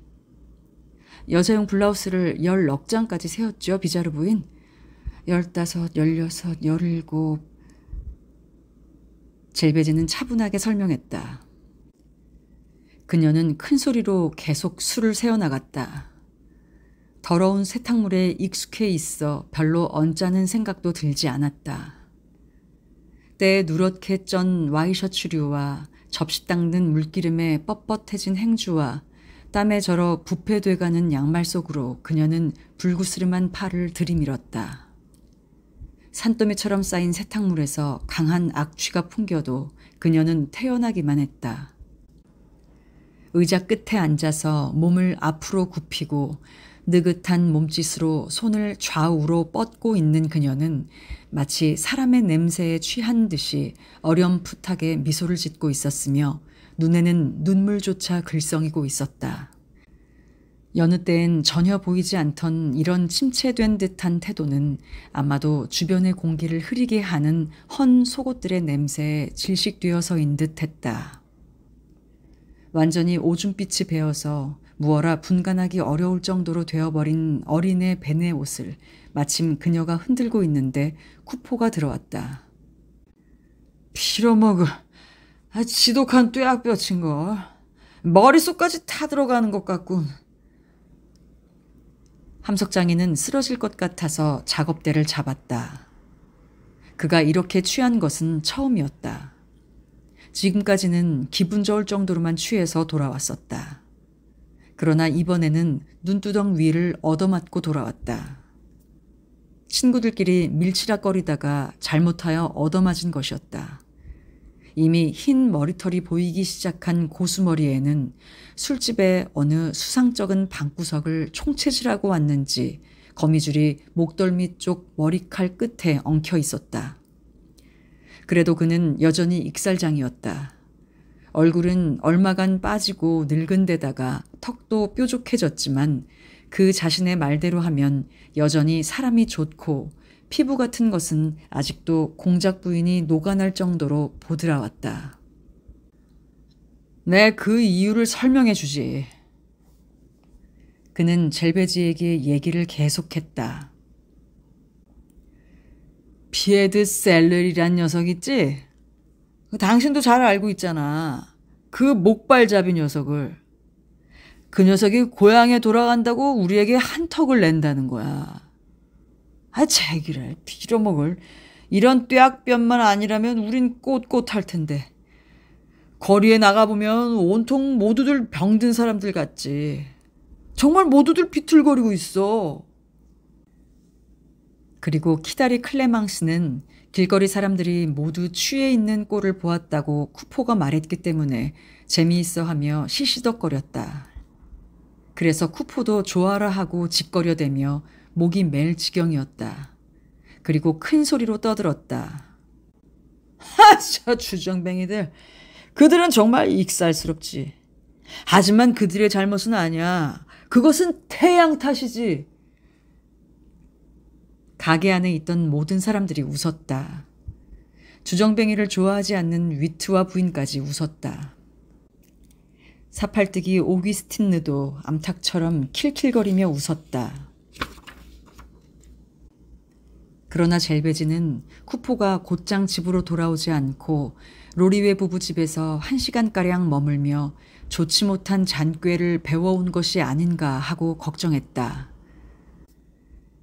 여자용 블라우스를 열 넉 장까지 세웠죠, 비자르 부인. 열다섯, 열여섯, 열일곱. 젤베지는 차분하게 설명했다. 그녀는 큰 소리로 계속 술을 세어나갔다. 더러운 세탁물에 익숙해 있어 별로 언짢은 생각도 들지 않았다. 때에 누렇게 쩐 와이셔츠류와 접시 닦는 물기름에 뻣뻣해진 행주와 땀에 절어 부패돼가는 양말 속으로 그녀는 불구스름한 팔을 들이밀었다. 산더미처럼 쌓인 세탁물에서 강한 악취가 풍겨도 그녀는 태어나기만 했다. 의자 끝에 앉아서 몸을 앞으로 굽히고 느긋한 몸짓으로 손을 좌우로 뻗고 있는 그녀는 마치 사람의 냄새에 취한 듯이 어렴풋하게 미소를 짓고 있었으며 눈에는 눈물조차 글썽이고 있었다. 여느 땐 전혀 보이지 않던 이런 침체된 듯한 태도는 아마도 주변의 공기를 흐리게 하는 헌 속옷들의 냄새에 질식되어서인 듯 했다. 완전히 오줌빛이 베어서 무어라 분간하기 어려울 정도로 되어버린 어린애 베네 옷을 마침 그녀가 흔들고 있는데 쿠포가 들어왔다. 빌어먹어 아, 지독한 뙤약뼈친걸 머릿속까지 타들어가는 것 같군. 함석장이는 쓰러질 것 같아서 작업대를 잡았다. 그가 이렇게 취한 것은 처음이었다. 지금까지는 기분 좋을 정도로만 취해서 돌아왔었다. 그러나 이번에는 눈두덩 위를 얻어맞고 돌아왔다. 친구들끼리 밀치락거리다가 잘못하여 얻어맞은 것이었다. 이미 흰 머리털이 보이기 시작한 고수머리에는 술집의 어느 수상쩍은 방구석을 총체질하고 왔는지 거미줄이 목덜미 쪽 머리칼 끝에 엉켜 있었다. 그래도 그는 여전히 익살장이었다. 얼굴은 얼마간 빠지고 늙은 데다가 턱도 뾰족해졌지만 그 자신의 말대로 하면 여전히 사람이 좋고 피부 같은 것은 아직도 공작 부인이 녹아날 정도로 보드라웠다. 내그 이유를 설명해 주지. 그는 젤베지에게 얘기를 계속했다. 피에드 셀러리란 녀석 있지? 그 당신도 잘 알고 있잖아. 그 목발잡이 녀석을. 그 녀석이 고향에 돌아간다고 우리에게 한턱을 낸다는 거야. 아, 제기를 빌어먹을. 이런 뙤약볕만 아니라면 우린 꼿꼿할 텐데. 거리에 나가보면 온통 모두들 병든 사람들 같지. 정말 모두들 비틀거리고 있어. 그리고 키다리 클레망스는 길거리 사람들이 모두 취해 있는 꼴을 보았다고 쿠포가 말했기 때문에 재미있어 하며 시시덕거렸다. 그래서 쿠포도 좋아라 하고 집거려대며 목이 멜 지경이었다. 그리고 큰 소리로 떠들었다. [LAUGHS] 하자 주정뱅이들 그들은 정말 익살스럽지. 하지만 그들의 잘못은 아니야. 그것은 태양 탓이지. 가게 안에 있던 모든 사람들이 웃었다. 주정뱅이를 좋아하지 않는 위트와 부인까지 웃었다. 사팔뜨기 오귀스틴느도 암탉처럼 킬킬거리며 웃었다. 그러나 젤베지는 쿠포가 곧장 집으로 돌아오지 않고 로리웨 부부 집에서 한 시간가량 머물며 좋지 못한 잔꾀를 배워온 것이 아닌가 하고 걱정했다.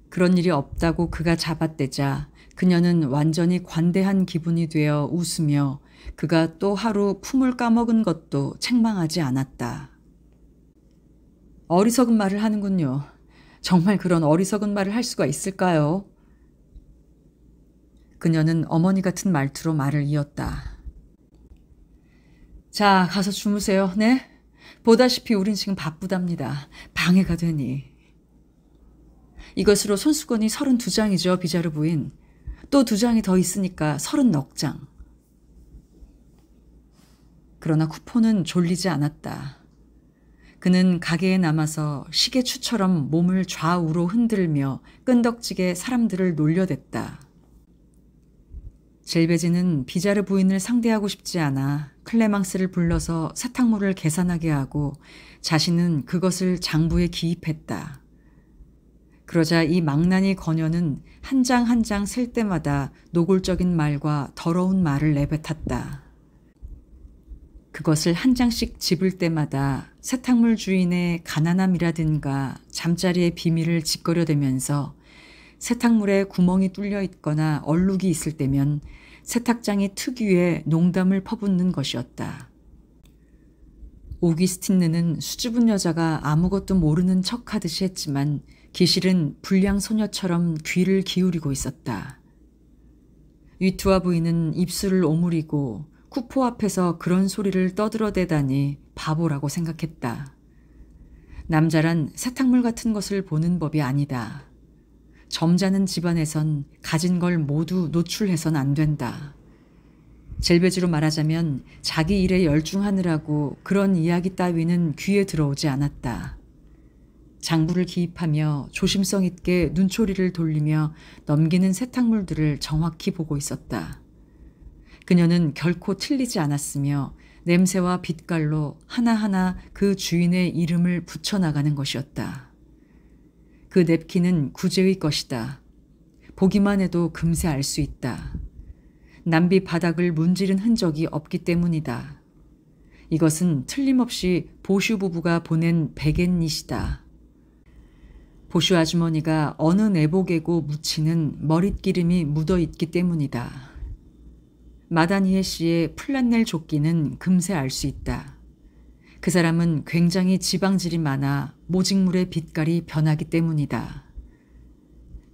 그런 일이 없다고 그가 잡아떼자 그녀는 완전히 관대한 기분이 되어 웃으며 그가 또 하루 품을 까먹은 것도 책망하지 않았다. 어리석은 말을 하는군요. 정말 그런 어리석은 말을 할 수가 있을까요? 그녀는 어머니 같은 말투로 말을 이었다. 자, 가서 주무세요. 네? 보다시피 우린 지금 바쁘답니다. 방해가 되니. 이것으로 손수건이 32장이죠. 비자를 부인또 두 장이 더 있으니까 30넉 장. 그러나 쿠폰은 졸리지 않았다. 그는 가게에 남아서 시계추처럼 몸을 좌우로 흔들며 끈덕지게 사람들을 놀려댔다. 젤베지는 비자르 부인을 상대하고 싶지 않아 클레망스를 불러서 세탁물을 계산하게 하고 자신은 그것을 장부에 기입했다. 그러자 이 망나니 거녀는 한 장 한 장 쓸 때마다 노골적인 말과 더러운 말을 내뱉었다. 그것을 한 장씩 집을 때마다 세탁물 주인의 가난함이라든가 잠자리의 비밀을 짓거려대면서 세탁물에 구멍이 뚫려 있거나 얼룩이 있을 때면 세탁장의 특유의 농담을 퍼붓는 것이었다. 오기스틴느는 수줍은 여자가 아무것도 모르는 척하듯이 했지만 기실은 불량 소녀처럼 귀를 기울이고 있었다. 위투와 부인은 입술을 오므리고 쿠포 앞에서 그런 소리를 떠들어대다니 바보라고 생각했다. 남자란 세탁물 같은 것을 보는 법이 아니다. 점잖은 집안에선 가진 걸 모두 노출해선 안 된다. 젤베지로 말하자면 자기 일에 열중하느라고 그런 이야기 따위는 귀에 들어오지 않았다. 장부를 기입하며 조심성 있게 눈초리를 돌리며 넘기는 세탁물들을 정확히 보고 있었다. 그녀는 결코 틀리지 않았으며 냄새와 빛깔로 하나하나 그 주인의 이름을 붙여나가는 것이었다. 그 냅킨은 구제의 것이다. 보기만 해도 금세 알 수 있다. 남비 바닥을 문지른 흔적이 없기 때문이다. 이것은 틀림없이 보슈 부부가 보낸 베갯닛이다. 보슈 아주머니가 어느 내복에고 묻히는 머릿기름이 묻어있기 때문이다. 마다니에 씨의 플란넬 조끼는 금세 알 수 있다. 그 사람은 굉장히 지방질이 많아 모직물의 빛깔이 변하기 때문이다.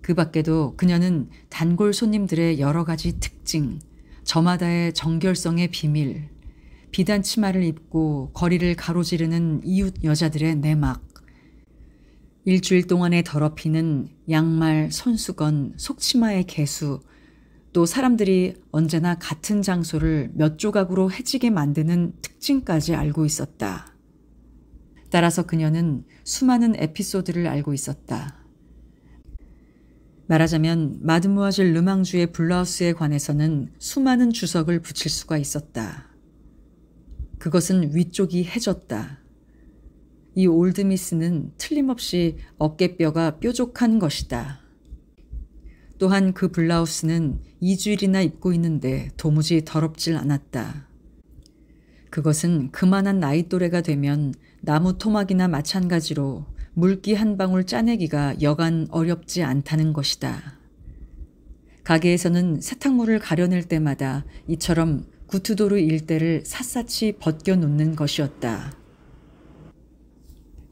그 밖에도 그녀는 단골 손님들의 여러 가지 특징, 저마다의 정결성의 비밀, 비단 치마를 입고 거리를 가로지르는 이웃 여자들의 내막, 일주일 동안에 더럽히는 양말, 손수건, 속치마의 개수, 또 사람들이 언제나 같은 장소를 몇 조각으로 해지게 만드는 특징까지 알고 있었다. 따라서 그녀는 수많은 에피소드를 알고 있었다. 말하자면 마드무아질 르망주의 블라우스에 관해서는 수많은 주석을 붙일 수가 있었다. 그것은 위쪽이 해졌다. 이 올드미스는 틀림없이 어깨뼈가 뾰족한 것이다. 또한 그 블라우스는 2주일이나 입고 있는데 도무지 더럽질 않았다. 그것은 그만한 나이 또래가 되면 나무 토막이나 마찬가지로 물기 한 방울 짜내기가 여간 어렵지 않다는 것이다. 가게에서는 세탁물을 가려낼 때마다 이처럼 구트도르 일대를 샅샅이 벗겨놓는 것이었다.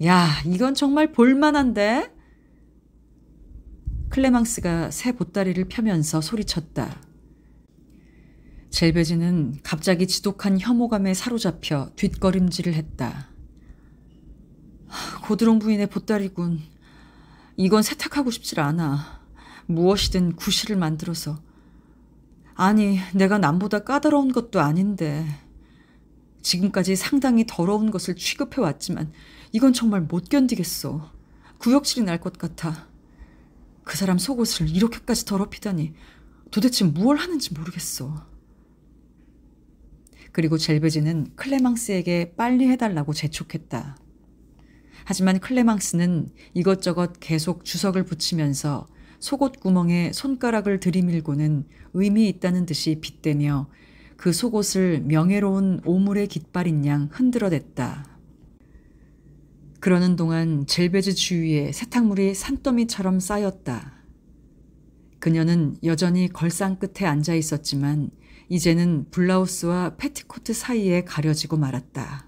야, 이건 정말 볼만한데? 클레망스가 새 보따리를 펴면서 소리쳤다. 젤베지는 갑자기 지독한 혐오감에 사로잡혀 뒷걸음질을 했다. 고드롱 부인의 보따리군. 이건 세탁하고 싶질 않아. 무엇이든 구실을 만들어서. 아니, 내가 남보다 까다로운 것도 아닌데. 지금까지 상당히 더러운 것을 취급해왔지만 이건 정말 못 견디겠어. 구역질이 날 것 같아. 그 사람 속옷을 이렇게까지 더럽히다니 도대체 무얼 하는지 모르겠어. 그리고 젤베지는 클레망스에게 빨리 해달라고 재촉했다. 하지만 클레망스는 이것저것 계속 주석을 붙이면서 속옷 구멍에 손가락을 들이밀고는 의미 있다는 듯이 빗대며 그 속옷을 명예로운 오물의 깃발인 양 흔들어댔다. 그러는 동안 젤베즈 주위에 세탁물이 산더미처럼 쌓였다. 그녀는 여전히 걸상 끝에 앉아 있었지만 이제는 블라우스와 패티코트 사이에 가려지고 말았다.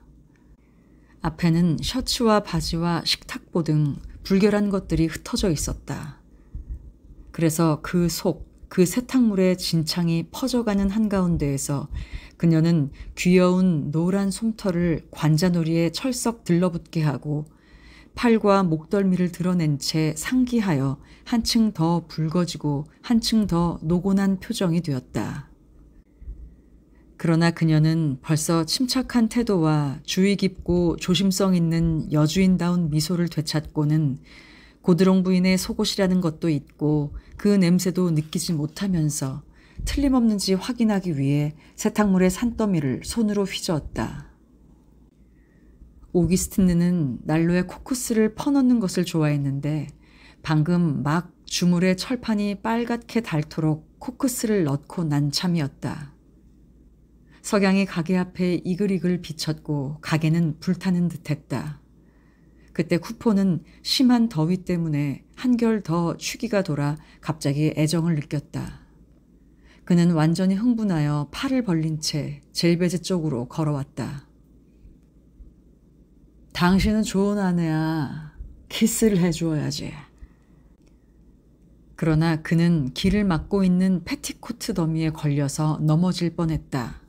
앞에는 셔츠와 바지와 식탁보 등 불결한 것들이 흩어져 있었다. 그래서 그 속, 그 세탁물의 진창이 퍼져가는 한가운데에서 그녀는 귀여운 노란 솜털을 관자놀이에 철썩 들러붙게 하고 팔과 목덜미를 드러낸 채 상기하여 한층 더 붉어지고 한층 더 노곤한 표정이 되었다. 그러나 그녀는 벌써 침착한 태도와 주의 깊고 조심성 있는 여주인다운 미소를 되찾고는 고드롱 부인의 속옷이라는 것도 있고 그 냄새도 느끼지 못하면서 틀림없는지 확인하기 위해 세탁물의 산더미를 손으로 휘저었다. 오기스틴느는 난로에 코쿠스를 퍼넣는 것을 좋아했는데 방금 막 주물의 철판이 빨갛게 닳도록 코쿠스를 넣고 난참이었다. 석양이 가게 앞에 이글이글 비쳤고 가게는 불타는 듯했다. 그때 쿠폰은 심한 더위 때문에 한결 더추기가 돌아 갑자기 애정을 느꼈다. 그는 완전히 흥분하여 팔을 벌린 채 젤베즈 쪽으로 걸어왔다. 당신은 좋은 아내야. 키스를 해주어야지. 그러나 그는 길을 막고 있는 패티코트 더미에 걸려서 넘어질 뻔했다.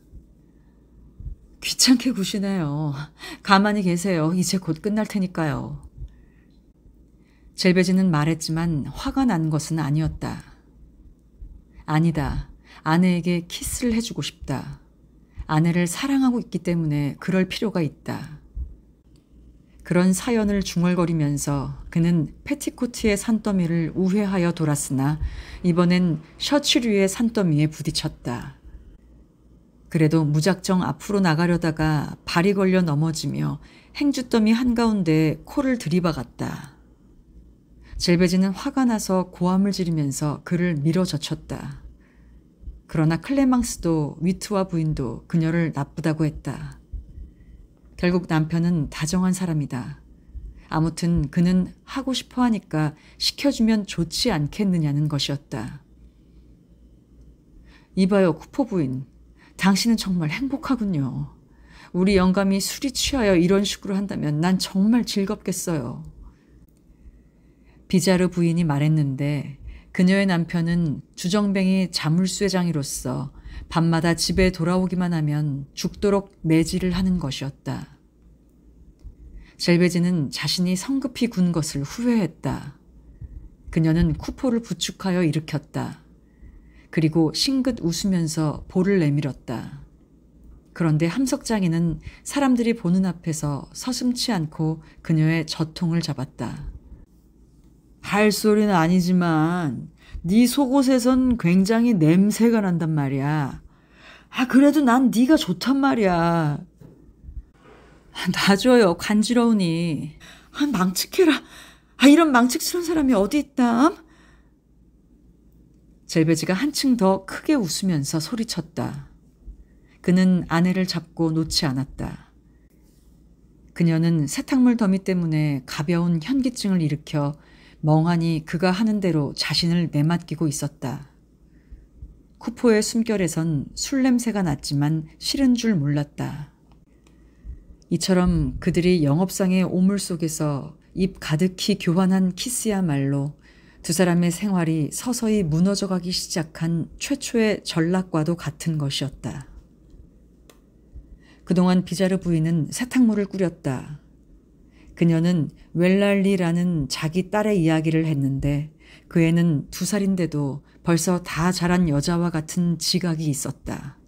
귀찮게 구시네요. 가만히 계세요. 이제 곧 끝날 테니까요. 젤베지는 말했지만 화가 난 것은 아니었다. 아니다. 아내에게 키스를 해주고 싶다. 아내를 사랑하고 있기 때문에 그럴 필요가 있다. 그런 사연을 중얼거리면서 그는 패티코트의 산더미를 우회하여 돌았으나 이번엔 셔츠류의 산더미에 부딪혔다. 그래도 무작정 앞으로 나가려다가 발이 걸려 넘어지며 행주더미 한가운데 코를 들이박았다. 젤베지는 화가 나서 고함을 지르면서 그를 밀어 젖혔다. 그러나 클레망스도 위트와 부인도 그녀를 나쁘다고 했다. 결국 남편은 다정한 사람이다. 아무튼 그는 하고 싶어 하니까 시켜주면 좋지 않겠느냐는 것이었다. 이봐요, 쿠포 부인. 당신은 정말 행복하군요. 우리 영감이 술이 취하여 이런 식으로 한다면 난 정말 즐겁겠어요. 비자르 부인이 말했는데 그녀의 남편은 주정뱅이 자물쇠장이로서 밤마다 집에 돌아오기만 하면 죽도록 매질을 하는 것이었다. 젤베지는 자신이 성급히 군 것을 후회했다. 그녀는 쿠포를 부축하여 일으켰다. 그리고 싱긋 웃으면서 볼을 내밀었다. 그런데 함석장이는 사람들이 보는 앞에서 서슴치 않고 그녀의 저통을 잡았다. 할 소리는 아니지만 네 속옷에선 굉장히 냄새가 난단 말이야. 아 그래도 난 네가 좋단 말이야. 아, 놔줘요 간지러우니. 아 망측해라. 아 이런 망측스러운 사람이 어디 있담? 젤베지가 한층 더 크게 웃으면서 소리쳤다. 그는 아내를 잡고 놓지 않았다. 그녀는 세탁물 더미 때문에 가벼운 현기증을 일으켜 멍하니 그가 하는 대로 자신을 내맡기고 있었다. 쿠포의 숨결에선 술 냄새가 났지만 싫은 줄 몰랐다. 이처럼 그들이 영업상의 오물 속에서 입 가득히 교환한 키스야말로 두 사람의 생활이 서서히 무너져가기 시작한 최초의 전락과도 같은 것이었다. 그동안 비자르 부인은 세탁물을 꾸렸다. 그녀는 웰랄리라는 자기 딸의 이야기를 했는데 그 애는 두 살인데도 벌써 다 자란 여자와 같은 지각이 있었다.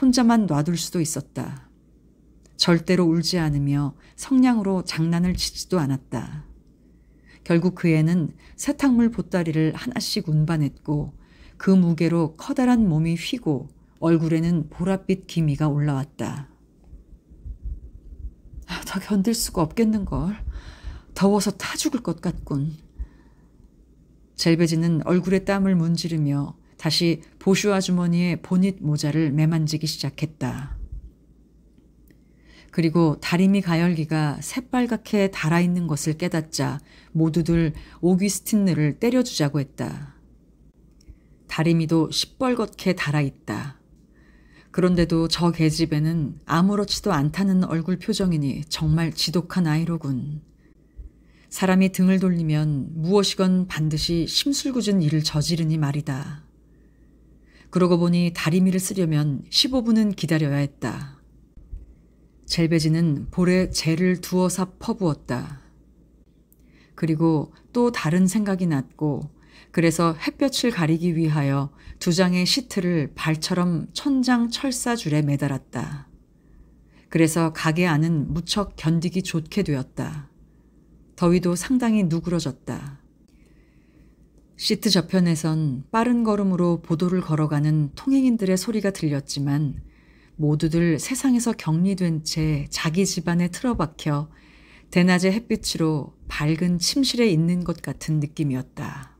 혼자만 놔둘 수도 있었다. 절대로 울지 않으며 성냥으로 장난을 치지도 않았다. 결국 그 애는 사탕물 보따리를 하나씩 운반했고 그 무게로 커다란 몸이 휘고 얼굴에는 보랏빛 기미가 올라왔다. 더 아, 견딜 수가 없겠는걸. 더워서 타 죽을 것 같군. 젤베지는 얼굴에 땀을 문지르며 다시 보슈 아주머니의 보닛 모자를 매만지기 시작했다. 그리고 다리미 가열기가 새빨갛게 달아있는 것을 깨닫자 모두들 오귀스틴느를 때려주자고 했다. 다리미도 시뻘겋게 달아있다. 그런데도 저 계집애는 아무렇지도 않다는 얼굴 표정이니 정말 지독한 아이로군. 사람이 등을 돌리면 무엇이건 반드시 심술궂은 일을 저지르니 말이다. 그러고 보니 다리미를 쓰려면 15분은 기다려야 했다. 젤베지는 볼에 젤을 두어 서 퍼부었다. 그리고 또 다른 생각이 났고 그래서 햇볕을 가리기 위하여 두 장의 시트를 발처럼 천장 철사줄에 매달았다. 그래서 가게 안은 무척 견디기 좋게 되었다. 더위도 상당히 누그러졌다. 시트 저편에선 빠른 걸음으로 보도를 걸어가는 통행인들의 소리가 들렸지만 모두들 세상에서 격리된 채 자기 집안에 틀어박혀 대낮의 햇빛으로 밝은 침실에 있는 것 같은 느낌이었다.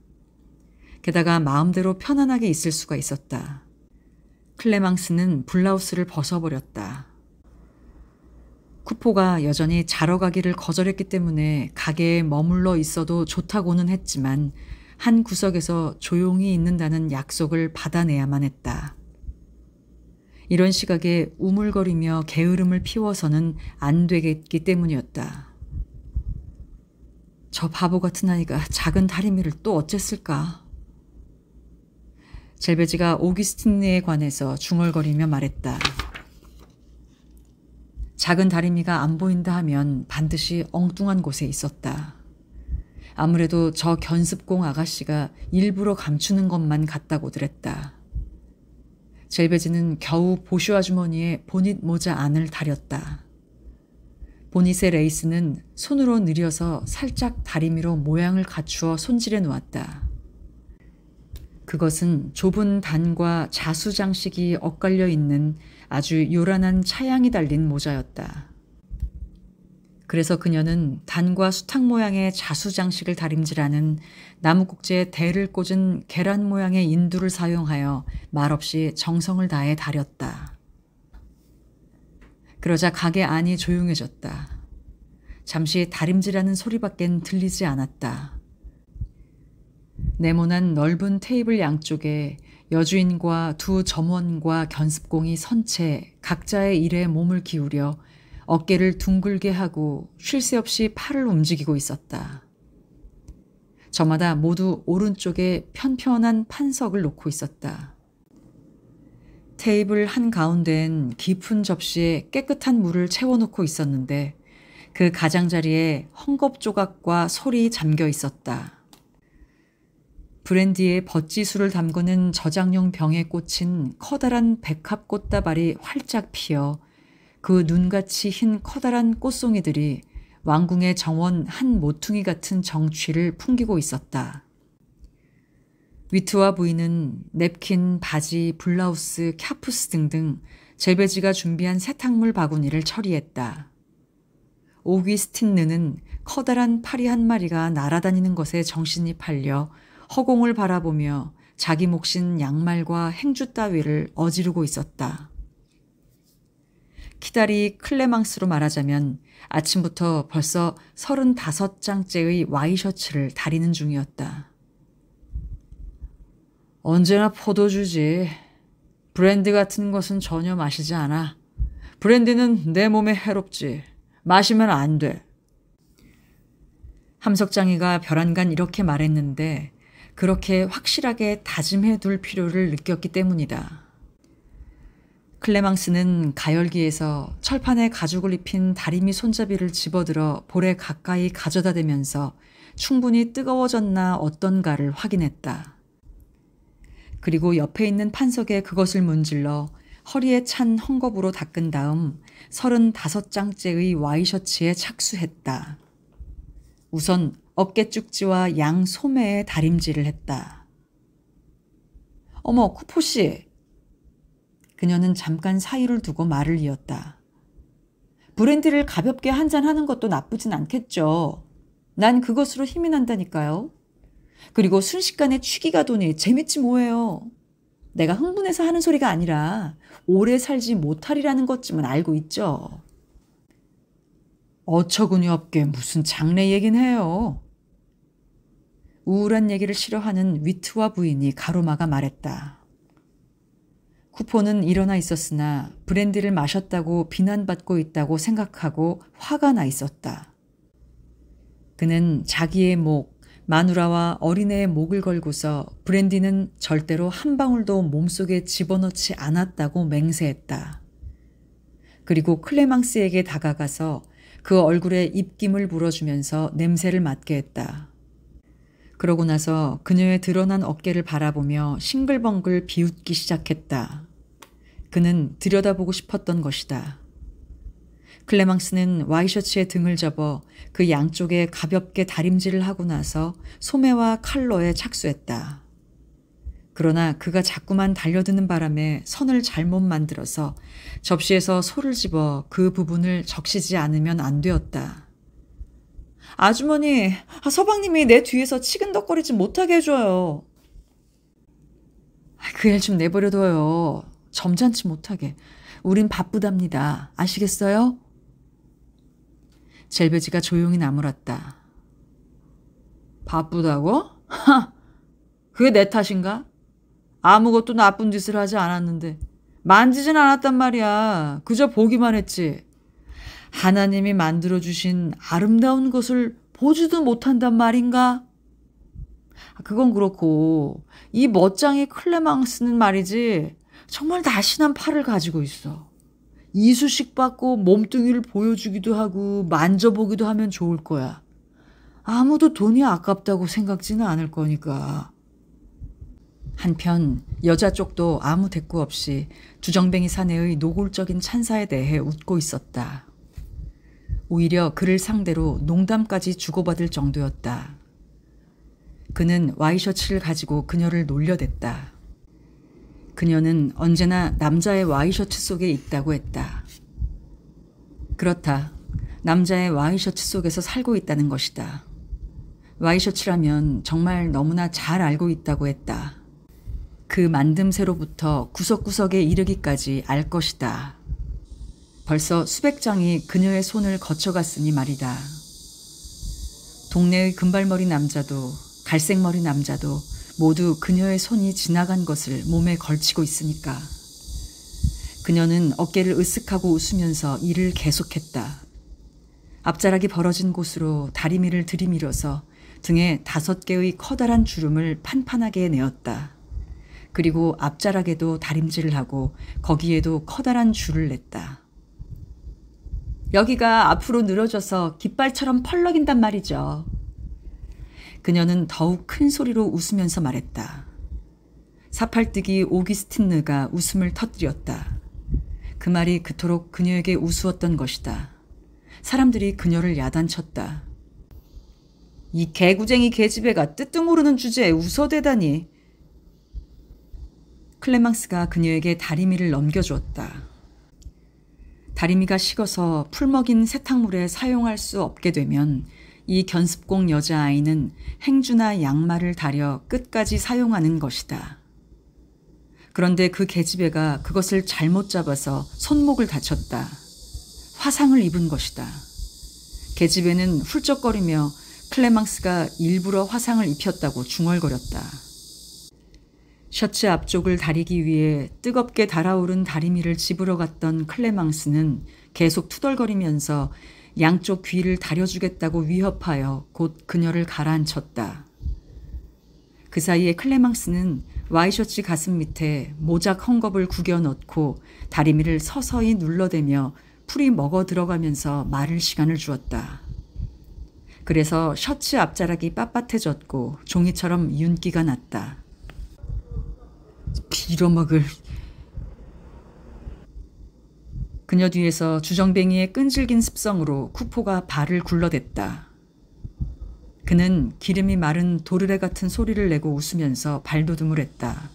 게다가 마음대로 편안하게 있을 수가 있었다. 클레망스는 블라우스를 벗어버렸다. 쿠포가 여전히 자러 가기를 거절했기 때문에 가게에 머물러 있어도 좋다고는 했지만 한 구석에서 조용히 있는다는 약속을 받아내야만 했다. 이런 시각에 우물거리며 게으름을 피워서는 안 되겠기 때문이었다. 저 바보 같은 아이가 작은 다리미를 또 어쨌을까? 젤베지가 오기스틴에 관해서 중얼거리며 말했다. 작은 다리미가 안 보인다 하면 반드시 엉뚱한 곳에 있었다. 아무래도 저 견습공 아가씨가 일부러 감추는 것만 같다고들 했다. 젤베지는 겨우 보슈 아주머니에 보닛 모자 안을 다렸다. 보닛의 레이스는 손으로 느려서 살짝 다리미로 모양을 갖추어 손질해 놓았다. 그것은 좁은 단과 자수 장식이 엇갈려 있는 아주 요란한 차양이 달린 모자였다. 그래서 그녀는 단과 수탉 모양의 자수장식을 다림질하는 나무꼭지에 대를 꽂은 계란 모양의 인두를 사용하여 말없이 정성을 다해 다렸다. 그러자 가게 안이 조용해졌다. 잠시 다림질하는 소리밖엔 들리지 않았다. 네모난 넓은 테이블 양쪽에 여주인과 두 점원과 견습공이 선채 각자의 일에 몸을 기울여 어깨를 둥글게 하고 쉴 새 없이 팔을 움직이고 있었다. 저마다 모두 오른쪽에 편편한 판석을 놓고 있었다. 테이블 한가운데엔 깊은 접시에 깨끗한 물을 채워놓고 있었는데 그 가장자리에 헝겊 조각과 솔이 잠겨 있었다. 브랜디에 벗지수를 담그는 저장용 병에 꽂힌 커다란 백합 꽃다발이 활짝 피어 그 눈같이 흰 커다란 꽃송이들이 왕궁의 정원 한 모퉁이 같은 정취를 풍기고 있었다. 위트와 부인은 냅킨, 바지, 블라우스, 캬푸스 등등 재배지가 준비한 세탁물 바구니를 처리했다. 오귀스틴느는 커다란 파리 한 마리가 날아다니는 것에 정신이 팔려 허공을 바라보며 자기 몫인 양말과 행주 따위를 어지르고 있었다. 키다리 클레망스로 말하자면 아침부터 벌써 35장째의 와이셔츠를 다리는 중이었다. 언제나 포도주지. 브랜드 같은 것은 전혀 마시지 않아. 브랜드는내 몸에 해롭지. 마시면 안 돼. 함석장이가 벼란간 이렇게 말했는데 그렇게 확실하게 다짐해 둘 필요를 느꼈기 때문이다. 클레망스는 가열기에서 철판에 가죽을 입힌 다리미 손잡이를 집어들어 볼에 가까이 가져다 대면서 충분히 뜨거워졌나 어떤가를 확인했다. 그리고 옆에 있는 판석에 그것을 문질러 허리에 찬 헝겊으로 닦은 다음 35장째의 와이셔츠에 착수했다. 우선 어깨쪽지와양 소매에 다림질을 했다. 어머, 쿠포 씨, 그녀는 잠깐 사유를 두고 말을 이었다. 브랜드를 가볍게 한잔하는 것도 나쁘진 않겠죠. 난 그것으로 힘이 난다니까요. 그리고 순식간에 취기가 도니 재밌지 뭐예요. 내가 흥분해서 하는 소리가 아니라 오래 살지 못하리라는 것쯤은 알고 있죠. 어처구니 없게 무슨 장래 얘긴 해요. 우울한 얘기를 싫어하는 위트와 부인이 가로마가 말했다. 쿠포는 일어나 있었으나 브랜디를 마셨다고 비난받고 있다고 생각하고 화가 나 있었다. 그는 자기의 목, 마누라와 어린애의 목을 걸고서 브랜디는 절대로 한 방울도 몸속에 집어넣지 않았다고 맹세했다. 그리고 클레망스에게 다가가서 그 얼굴에 입김을 불어주면서 냄새를 맡게 했다. 그러고 나서 그녀의 드러난 어깨를 바라보며 싱글벙글 비웃기 시작했다. 그는 들여다보고 싶었던 것이다. 클레망스는 와이셔츠의 등을 접어 그 양쪽에 가볍게 다림질을 하고 나서 소매와 칼로에 착수했다. 그러나 그가 자꾸만 달려드는 바람에 선을 잘못 만들어서 접시에서 소를 집어 그 부분을 적시지 않으면 안 되었다. 아주머니, 아, 서방님이 내 뒤에서 치근덕거리지 못하게 해줘요. 아, 그일 좀 내버려둬요. 점잖지 못하게. 우린 바쁘답니다. 아시겠어요? 젤베지가 조용히 나무랐다. 바쁘다고? 하! 그게 내 탓인가? 아무것도 나쁜 짓을 하지 않았는데. 만지진 않았단 말이야. 그저 보기만 했지. 하나님이 만들어주신 아름다운 것을 보지도 못한단 말인가? 아, 그건 그렇고, 이 멋쟁이 클레망스는 말이지, 정말 날씬한 팔을 가지고 있어. 이수식 받고 몸뚱이를 보여주기도 하고 만져보기도 하면 좋을 거야. 아무도 돈이 아깝다고 생각지는 않을 거니까. 한편 여자 쪽도 아무 대꾸 없이 주정뱅이 사내의 노골적인 찬사에 대해 웃고 있었다. 오히려 그를 상대로 농담까지 주고받을 정도였다. 그는 와이셔츠를 가지고 그녀를 놀려댔다. 그녀는 언제나 남자의 와이셔츠 속에 있다고 했다. 그렇다. 남자의 와이셔츠 속에서 살고 있다는 것이다. 와이셔츠라면 정말 너무나 잘 알고 있다고 했다. 그 만듦새로부터 구석구석에 이르기까지 알 것이다. 벌써 수백 장이 그녀의 손을 거쳐갔으니 말이다. 동네의 금발머리 남자도 갈색머리 남자도 모두 그녀의 손이 지나간 것을 몸에 걸치고 있으니까. 그녀는 어깨를 으쓱하고 웃으면서 일을 계속했다. 앞자락이 벌어진 곳으로 다리미를 들이밀어서 등에 다섯 개의 커다란 주름을 판판하게 내었다. 그리고 앞자락에도 다림질을 하고 거기에도 커다란 줄을 냈다. 여기가 앞으로 늘어져서 깃발처럼 펄럭인단 말이죠. 그녀는 더욱 큰 소리로 웃으면서 말했다. 사팔뜨기 오기스틴느가 웃음을 터뜨렸다. 그 말이 그토록 그녀에게 우스웠던 것이다. 사람들이 그녀를 야단쳤다. 이 개구쟁이 개집애가 뜨뜻 모르는 주제에 웃어대다니. 클레망스가 그녀에게 다리미를 넘겨주었다. 다리미가 식어서 풀먹인 세탁물에 사용할 수 없게 되면 이 견습공 여자아이는 행주나 양말을 다려 끝까지 사용하는 것이다. 그런데 그 계집애가 그것을 잘못 잡아서 손목을 다쳤다. 화상을 입은 것이다. 계집애는 훌쩍거리며 클레망스가 일부러 화상을 입혔다고 중얼거렸다. 셔츠 앞쪽을 다리기 위해 뜨겁게 달아오른 다리미를 집으러 갔던 클레망스는 계속 투덜거리면서 양쪽 귀를 다려주겠다고 위협하여 곧 그녀를 가라앉혔다. 그 사이에 클레망스는 와이셔츠 가슴 밑에 모작 헝겊을 구겨 넣고 다리미를 서서히 눌러대며 풀이 먹어 들어가면서 마를 시간을 주었다. 그래서 셔츠 앞자락이 빳빳해졌고 종이처럼 윤기가 났다. 빌어먹을 그녀 뒤에서 주정뱅이의 끈질긴 습성으로 쿠포가 발을 굴러댔다. 그는 기름이 마른 도르래 같은 소리를 내고 웃으면서 발돋움을 했다.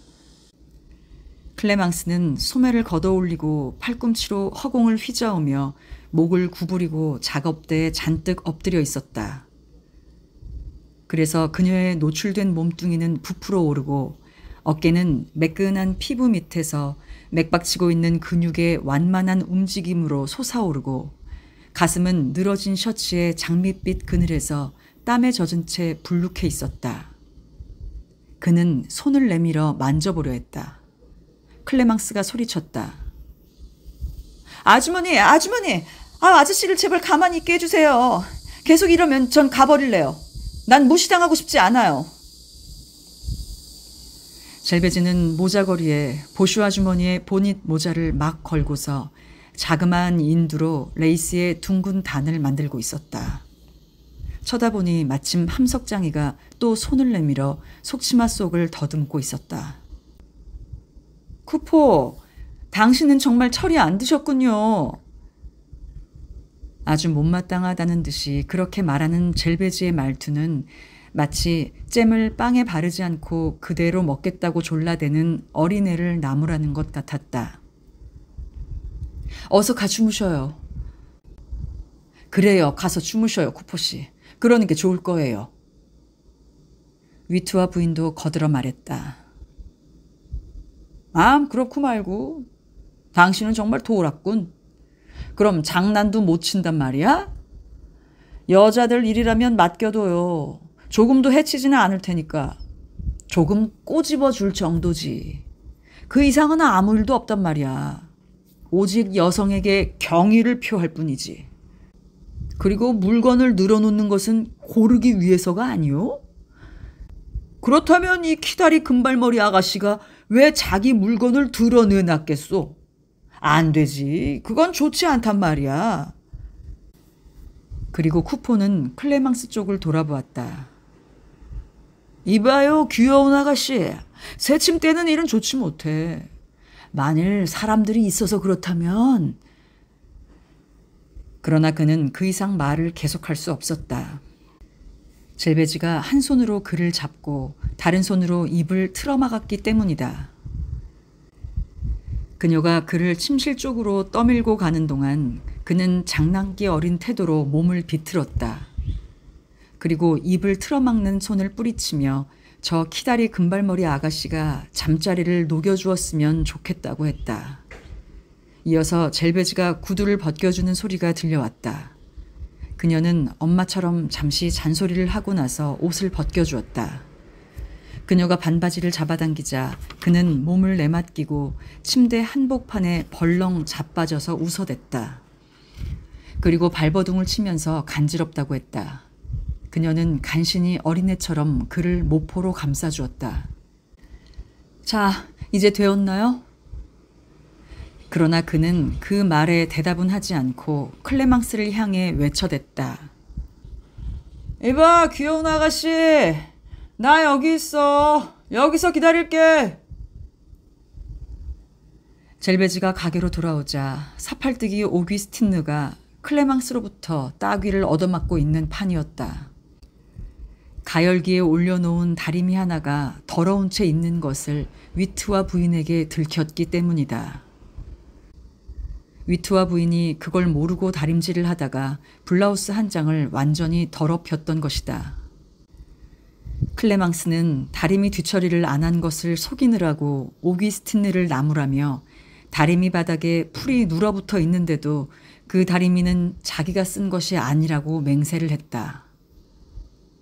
클레망스는 소매를 걷어올리고 팔꿈치로 허공을 휘저으며 목을 구부리고 작업대에 잔뜩 엎드려 있었다. 그래서 그녀의 노출된 몸뚱이는 부풀어 오르고 어깨는 매끈한 피부 밑에서 맥박치고 있는 근육의 완만한 움직임으로 솟아오르고 가슴은 늘어진 셔츠의 장밋빛 그늘에서 땀에 젖은 채 불룩해 있었다. 그는 손을 내밀어 만져보려 했다. 클레망스가 소리쳤다. 아주머니, 아주머니, 아, 아저씨를 제발 가만히 있게 해주세요. 계속 이러면 전 가버릴래요. 난 무시당하고 싶지 않아요. 젤베지는 모자거리에 보슈 아주머니의 보닛 모자를 막 걸고서 자그마한 인두로 레이스의 둥근 단을 만들고 있었다. 쳐다보니 마침 함석장이가 또 손을 내밀어 속치마 속을 더듬고 있었다. 쿠포, 당신은 정말 철이 안 드셨군요. 아주 못마땅하다는 듯이 그렇게 말하는 젤베지의 말투는 마치 잼을 빵에 바르지 않고 그대로 먹겠다고 졸라대는 어린애를 나무라는 것 같았다. 어서 가 주무셔요. 그래요. 가서 주무셔요, 쿠포씨. 그러는 게 좋을 거예요. 위트와 부인도 거들어 말했다. 아, 그렇고 말고. 당신은 정말 도우락군. 그럼 장난도 못 친단 말이야? 여자들 일이라면 맡겨둬요. 조금도 해치지는 않을 테니까 조금 꼬집어 줄 정도지. 그 이상은 아무 일도 없단 말이야. 오직 여성에게 경의를 표할 뿐이지. 그리고 물건을 늘어놓는 것은 고르기 위해서가 아니오 그렇다면 이 키다리 금발머리 아가씨가 왜 자기 물건을 드러내놨겠소? 안 되지. 그건 좋지 않단 말이야. 그리고 쿠폰은 클레망스 쪽을 돌아보았다. 이봐요, 귀여운 아가씨. 새침 때는 일은 좋지 못해. 만일 사람들이 있어서 그렇다면. 그러나 그는 그 이상 말을 계속할 수 없었다. 젤베지가 한 손으로 그를 잡고 다른 손으로 입을 틀어막았기 때문이다. 그녀가 그를 침실 쪽으로 떠밀고 가는 동안 그는 장난기 어린 태도로 몸을 비틀었다. 그리고 입을 틀어막는 손을 뿌리치며 저 키다리 금발머리 아가씨가 잠자리를 녹여주었으면 좋겠다고 했다. 이어서 젤베지가 구두를 벗겨주는 소리가 들려왔다. 그녀는 엄마처럼 잠시 잔소리를 하고 나서 옷을 벗겨주었다. 그녀가 반바지를 잡아당기자 그는 몸을 내맡기고 침대 한복판에 벌렁 자빠져서 웃어댔다. 그리고 발버둥을 치면서 간지럽다고 했다. 그녀는 간신히 어린애처럼 그를 모포로 감싸주었다. 자, 이제 되었나요? 그러나 그는 그 말에 대답은 하지 않고 클레망스를 향해 외쳐댔다. 이봐, 귀여운 아가씨! 나 여기 있어! 여기서 기다릴게! 젤베지가 가게로 돌아오자 사팔뜨기 오귀스틴느가 클레망스로부터 따귀를 얻어맞고 있는 판이었다. 가열기에 올려놓은 다리미 하나가 더러운 채 있는 것을 위트와 부인에게 들켰기 때문이다. 위트와 부인이 그걸 모르고 다림질을 하다가 블라우스 한 장을 완전히 더럽혔던 것이다. 클레망스는 다리미 뒤처리를 안 한 것을 속이느라고 오기스틴을 나무라며 다리미 바닥에 풀이 눌어붙어 있는데도 그 다리미는 자기가 쓴 것이 아니라고 맹세를 했다.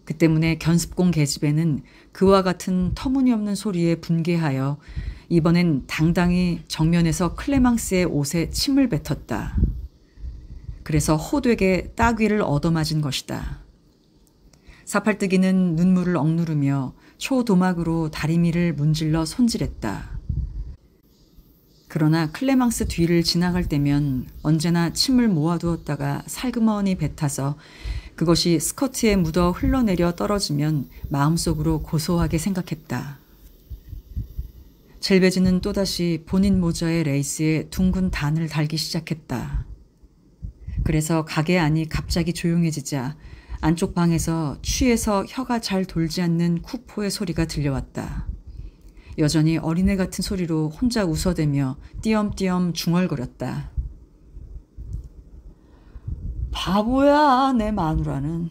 그 때문에 견습공 계집애는 그와 같은 터무니없는 소리에 분개하여 이번엔 당당히 정면에서 클레망스의 옷에 침을 뱉었다. 그래서 호되게 따귀를 얻어맞은 것이다. 사팔뜨기는 눈물을 억누르며 초도막으로 다리미를 문질러 손질했다. 그러나 클레망스 뒤를 지나갈 때면 언제나 침을 모아두었다가 살그머니 뱉어서 그것이 스커트에 묻어 흘러내려 떨어지면 마음속으로 고소하게 생각했다. 젤베지는 또다시 본인 모자의 레이스에 둥근 단을 달기 시작했다. 그래서 가게 안이 갑자기 조용해지자 안쪽 방에서 취해서 혀가 잘 돌지 않는 쿠포의 소리가 들려왔다. 여전히 어린애 같은 소리로 혼자 웃어대며 띄엄띄엄 중얼거렸다. 바보야 내 마누라는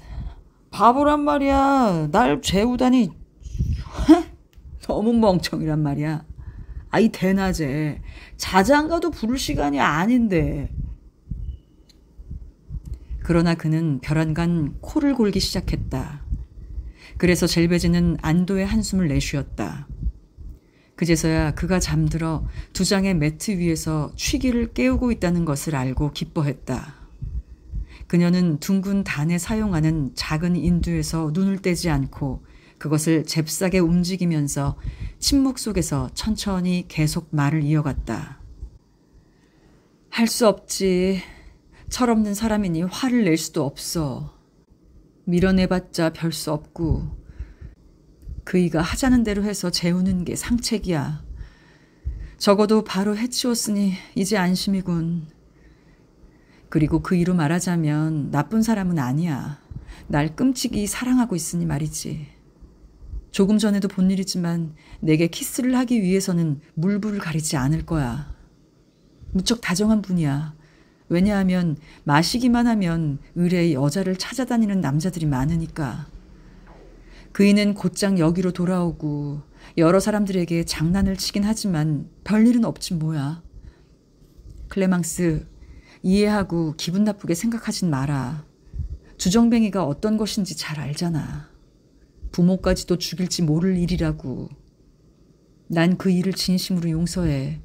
바보란 말이야 날 재우다니 너무 멍청이란 말이야 아이 대낮에 자장가도 부를 시간이 아닌데 그러나 그는 벼란간 코를 골기 시작했다. 그래서 젤베지는 안도의 한숨을 내쉬었다. 그제서야 그가 잠들어 두 장의 매트 위에서 취기를 깨우고 있다는 것을 알고 기뻐했다. 그녀는 둥근 단에 사용하는 작은 인두에서 눈을 떼지 않고 그것을 잽싸게 움직이면서 침묵 속에서 천천히 계속 말을 이어갔다. 할 수 없지. 철없는 사람이니 화를 낼 수도 없어. 밀어내봤자 별 수 없고. 그이가 하자는 대로 해서 재우는 게 상책이야. 적어도 바로 해치웠으니 이제 안심이군. 그리고 그 이로 말하자면 나쁜 사람은 아니야. 날 끔찍이 사랑하고 있으니 말이지. 조금 전에도 본 일이지만 내게 키스를 하기 위해서는 물불을 가리지 않을 거야. 무척 다정한 분이야. 왜냐하면 마시기만 하면 의뢰의 여자를 찾아다니는 남자들이 많으니까. 그이는 곧장 여기로 돌아오고 여러 사람들에게 장난을 치긴 하지만 별일은 없지 뭐야. 클레망스 이해하고 기분 나쁘게 생각하진 마라. 주정뱅이가 어떤 것인지 잘 알잖아. 부모까지도 죽일지 모를 일이라고. 난 그 일을 진심으로 용서해.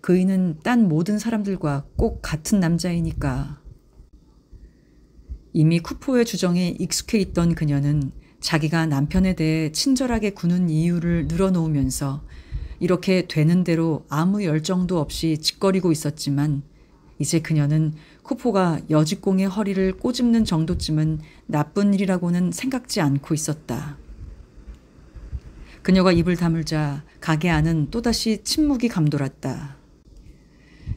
그이는 딴 모든 사람들과 꼭 같은 남자이니까. 이미 쿠포의 주정에 익숙해 있던 그녀는 자기가 남편에 대해 친절하게 구는 이유를 늘어놓으면서 이렇게 되는 대로 아무 열정도 없이 짓거리고 있었지만 이제 그녀는 쿠포가 여직공의 허리를 꼬집는 정도쯤은 나쁜 일이라고는 생각지 않고 있었다. 그녀가 입을 다물자 가게 안은 또다시 침묵이 감돌았다.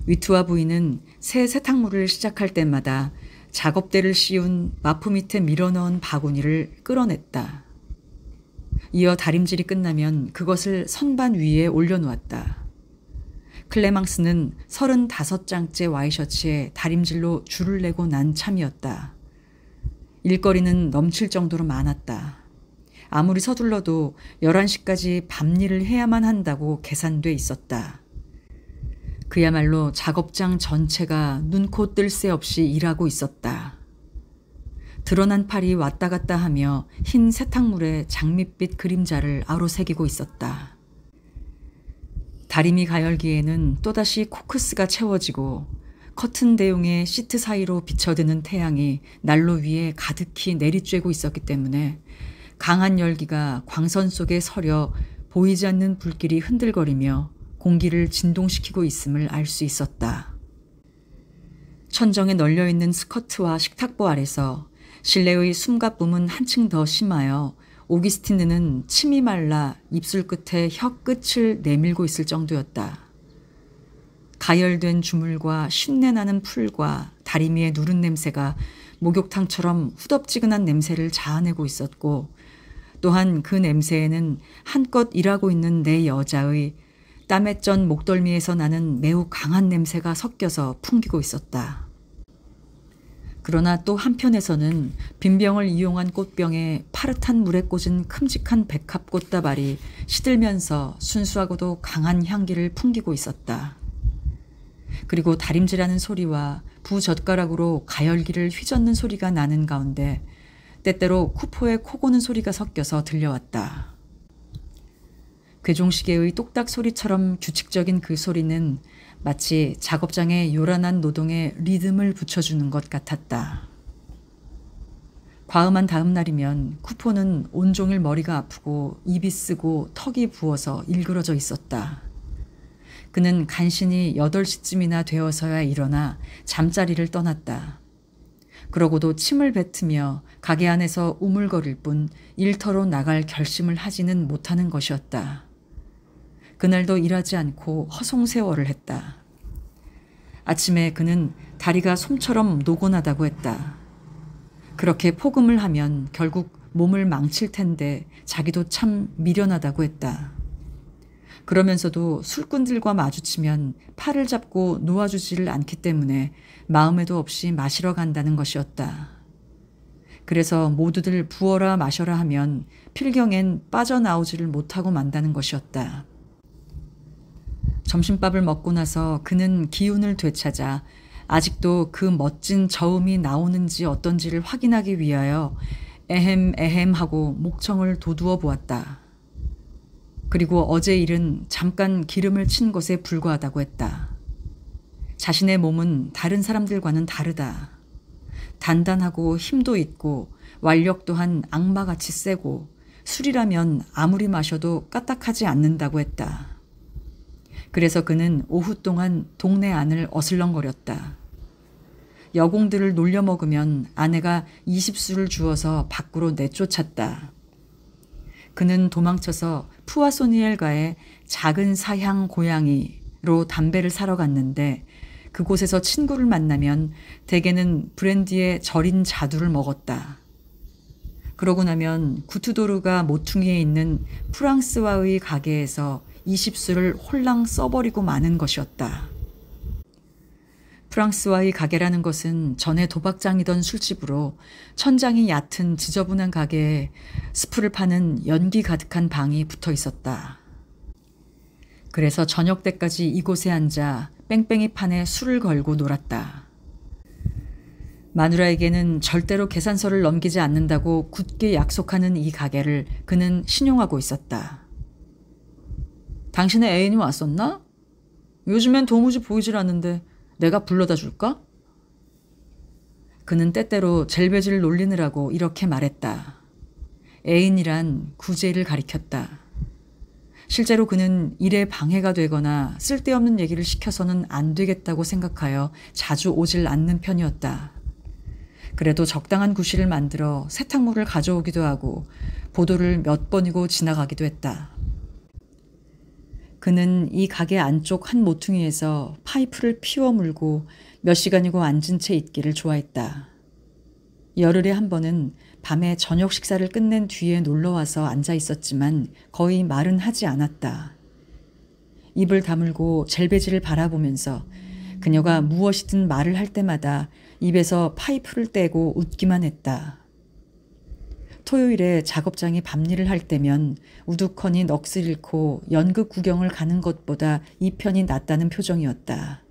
위트와 부인은 새 세탁물을 시작할 때마다 작업대를 씌운 마포 밑에 밀어넣은 바구니를 끌어냈다. 이어 다림질이 끝나면 그것을 선반 위에 올려놓았다. 클레망스는 35장째 와이셔츠에 다림질로 줄을 내고 난 참이었다. 일거리는 넘칠 정도로 많았다. 아무리 서둘러도 11시까지 밤일을 해야만 한다고 계산돼 있었다. 그야말로 작업장 전체가 눈코 뜰 새 없이 일하고 있었다. 드러난 팔이 왔다 갔다 하며 흰 세탁물에 장밋빛 그림자를 아로새기고 있었다. 다리미 가열기에는 또다시 코크스가 채워지고 커튼 대용의 시트 사이로 비쳐드는 태양이 난로 위에 가득히 내리쬐고 있었기 때문에 강한 열기가 광선 속에 서려 보이지 않는 불길이 흔들거리며 공기를 진동시키고 있음을 알 수 있었다. 천정에 널려있는 스커트와 식탁보 아래서 실내의 숨가쁨은 한층 더 심하여 오기스티느는 침이 말라 입술 끝에 혀끝을 내밀고 있을 정도였다. 가열된 주물과 쉰내 나는 풀과 다리미의 누른 냄새가 목욕탕처럼 후덥지근한 냄새를 자아내고 있었고 또한 그 냄새에는 한껏 일하고 있는 내 여자의 땀에 쩐 목덜미에서 나는 매우 강한 냄새가 섞여서 풍기고 있었다. 그러나 또 한편에서는 빈병을 이용한 꽃병에 파릇한 물에 꽂은 큼직한 백합 꽃다발이 시들면서 순수하고도 강한 향기를 풍기고 있었다. 그리고 다림질하는 소리와 부젓가락으로 가열기를 휘젓는 소리가 나는 가운데 때때로 쿠포에 코 고는 소리가 섞여서 들려왔다. 괴종시계의 똑딱 소리처럼 규칙적인 그 소리는 마치 작업장의 요란한 노동에 리듬을 붙여주는 것 같았다. 과음한 다음 날이면 쿠폰은 온종일 머리가 아프고 입이 쓰고 턱이 부어서 일그러져 있었다. 그는 간신히 8시쯤이나 되어서야 일어나 잠자리를 떠났다. 그러고도 침을 뱉으며 가게 안에서 우물거릴 뿐 일터로 나갈 결심을 하지는 못하는 것이었다. 그날도 일하지 않고 허송세월을 했다. 아침에 그는 다리가 솜처럼 노곤하다고 했다. 그렇게 포금을 하면 결국 몸을 망칠 텐데 자기도 참 미련하다고 했다. 그러면서도 술꾼들과 마주치면 팔을 잡고 놓아주지를 않기 때문에 마음에도 없이 마시러 간다는 것이었다. 그래서 모두들 부어라 마셔라 하면 필경엔 빠져나오지를 못하고 만다는 것이었다. 점심밥을 먹고 나서 그는 기운을 되찾아 아직도 그 멋진 저음이 나오는지 어떤지를 확인하기 위하여 에헴 에헴 하고 목청을 도두어 보았다. 그리고 어제 일은 잠깐 기름을 친 것에 불과하다고 했다. 자신의 몸은 다른 사람들과는 다르다. 단단하고 힘도 있고 완력 또한 악마같이 세고 술이라면 아무리 마셔도 까딱하지 않는다고 했다. 그래서 그는 오후 동안 동네 안을 어슬렁거렸다. 여공들을 놀려먹으면 아내가 20수를 주어서 밖으로 내쫓았다. 그는 도망쳐서 푸아소니엘가의 작은 사향 고양이로 담배를 사러 갔는데 그곳에서 친구를 만나면 대개는 브랜디의 절인 자두를 먹었다. 그러고 나면 구투도르가 모퉁이에 있는 프랑스와의 가게에서 이십수를 홀랑 써버리고 마는 것이었다. 프랑스와의 가게라는 것은 전에 도박장이던 술집으로 천장이 얕은 지저분한 가게에 스프를 파는 연기 가득한 방이 붙어 있었다. 그래서 저녁 때까지 이곳에 앉아 뺑뺑이 판에 술을 걸고 놀았다. 마누라에게는 절대로 계산서를 넘기지 않는다고 굳게 약속하는 이 가게를 그는 신용하고 있었다. 당신의 애인이 왔었나? 요즘엔 도무지 보이질 않는데 내가 불러다 줄까? 그는 때때로 젤베지를 놀리느라고 이렇게 말했다. 애인이란 구제를 가리켰다. 실제로 그는 일에 방해가 되거나 쓸데없는 얘기를 시켜서는 안 되겠다고 생각하여 자주 오질 않는 편이었다. 그래도 적당한 구실을 만들어 세탁물을 가져오기도 하고 보도를 몇 번이고 지나가기도 했다. 그는 이 가게 안쪽 한 모퉁이에서 파이프를 피워 물고 몇 시간이고 앉은 채 있기를 좋아했다. 열흘에 한 번은 밤에 저녁 식사를 끝낸 뒤에 놀러와서 앉아 있었지만 거의 말은 하지 않았다. 입을 다물고 젤베지를 바라보면서 그녀가 무엇이든 말을 할 때마다 입에서 파이프를 떼고 웃기만 했다. 토요일에 작업장에 밤일을 할 때면 우두커니 넋을 잃고 연극 구경을 가는 것보다 이 편이 낫다는 표정이었다.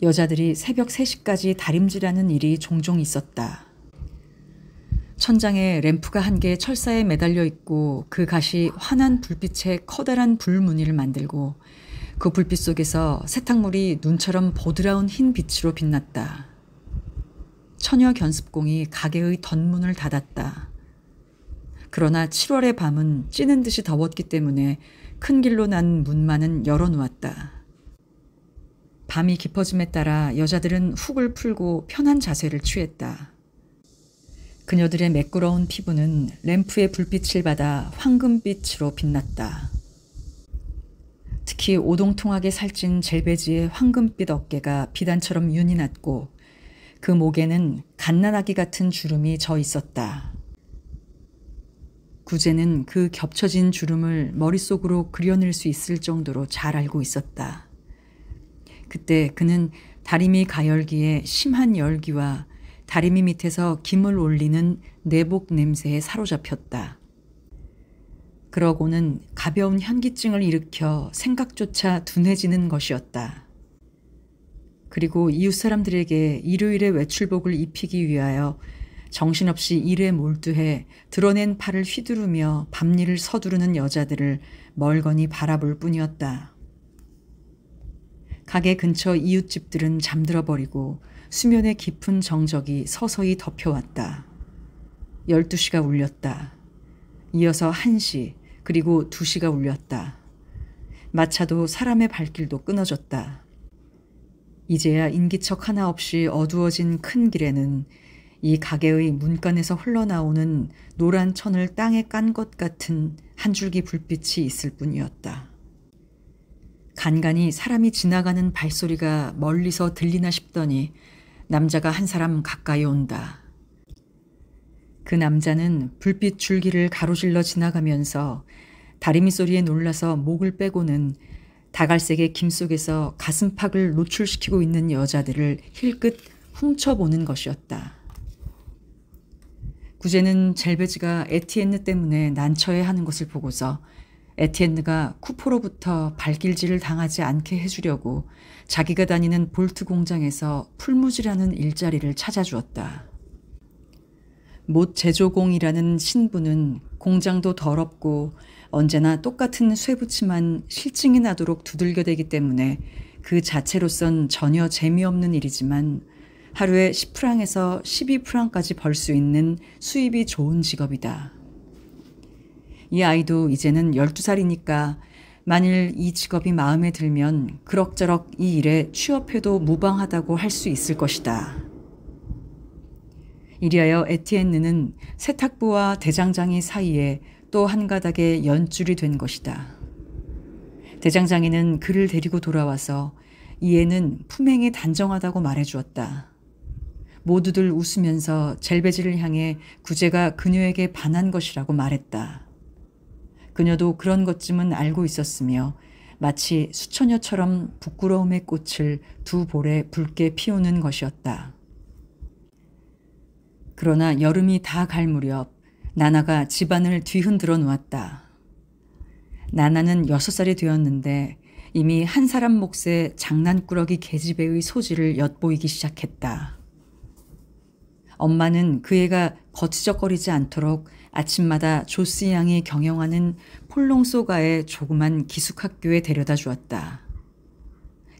여자들이 새벽 3시까지 다림질하는 일이 종종 있었다. 천장에 램프가 한 개 철사에 매달려 있고 그 가시 환한 불빛에 커다란 불무늬를 만들고 그 불빛 속에서 세탁물이 눈처럼 보드라운 흰 빛으로 빛났다. 처녀 견습공이 가게의 덧문을 닫았다. 그러나 7월의 밤은 찌는 듯이 더웠기 때문에 큰 길로 난 문만은 열어놓았다. 밤이 깊어짐에 따라 여자들은 훅을 풀고 편한 자세를 취했다. 그녀들의 매끄러운 피부는 램프의 불빛을 받아 황금빛으로 빛났다. 특히 오동통하게 살찐 젤베지의 황금빛 어깨가 비단처럼 윤이 났고 그 목에는 갓난아기 같은 주름이 져 있었다. 구제는 그 겹쳐진 주름을 머릿속으로 그려낼 수 있을 정도로 잘 알고 있었다. 그때 그는 다리미 가열기에 심한 열기와 다리미 밑에서 김을 올리는 내복 냄새에 사로잡혔다. 그러고는 가벼운 현기증을 일으켜 생각조차 둔해지는 것이었다. 그리고 이웃 사람들에게 일요일의 외출복을 입히기 위하여 정신없이 일에 몰두해 드러낸 팔을 휘두르며 밤일을 서두르는 여자들을 멀거니 바라볼 뿐이었다. 가게 근처 이웃집들은 잠들어 버리고 수면의 깊은 정적이 서서히 덮여왔다. 12시가 울렸다. 이어서 1시, 그리고 2시가 울렸다. 마차도 사람의 발길도 끊어졌다. 이제야 인기척 하나 없이 어두워진 큰 길에는 이 가게의 문간에서 흘러나오는 노란 천을 땅에 깐 것 같은 한 줄기 불빛이 있을 뿐이었다. 간간이 사람이 지나가는 발소리가 멀리서 들리나 싶더니 남자가 한 사람 가까이 온다. 그 남자는 불빛 줄기를 가로질러 지나가면서 다리미 소리에 놀라서 목을 빼고는 다갈색의 김 속에서 가슴팍을 노출시키고 있는 여자들을 힐끗 훔쳐보는 것이었다. 구제는 젤베즈가 에티엔느 때문에 난처해 하는 것을 보고서 에티엔느가 쿠포로부터 발길질을 당하지 않게 해주려고 자기가 다니는 볼트 공장에서 풀무지라는 일자리를 찾아주었다. 못 제조공이라는 신분은 공장도 더럽고 언제나 똑같은 쇠붙이만 실증이 나도록 두들겨대기 때문에 그 자체로선 전혀 재미없는 일이지만 하루에 10프랑에서 12프랑까지 벌 수 있는 수입이 좋은 직업이다. 이 아이도 이제는 12살이니까 만일 이 직업이 마음에 들면 그럭저럭 이 일에 취업해도 무방하다고 할 수 있을 것이다. 이리하여 에티엔느는 세탁부와 대장장이 사이에 또한 가닥의 연줄이 된 것이다. 대장장이는 그를 데리고 돌아와서 이에는 품행이 단정하다고 말해 주었다. 모두들 웃으면서 젤베지를 향해 구제가 그녀에게 반한 것이라고 말했다. 그녀도 그런 것쯤은 알고 있었으며 마치 수천녀처럼 부끄러움의 꽃을 두 볼에 붉게 피우는 것이었다. 그러나 여름이 다 갈 무렵 나나가 집안을 뒤흔들어 놓았다. 나나는 여섯 살이 되었는데 이미 한 사람 몫의 장난꾸러기 계집애의 소질을 엿보이기 시작했다. 엄마는 그 애가 거치적거리지 않도록 아침마다 조스 양이 경영하는 폴롱소가의 조그만 기숙학교에 데려다 주었다.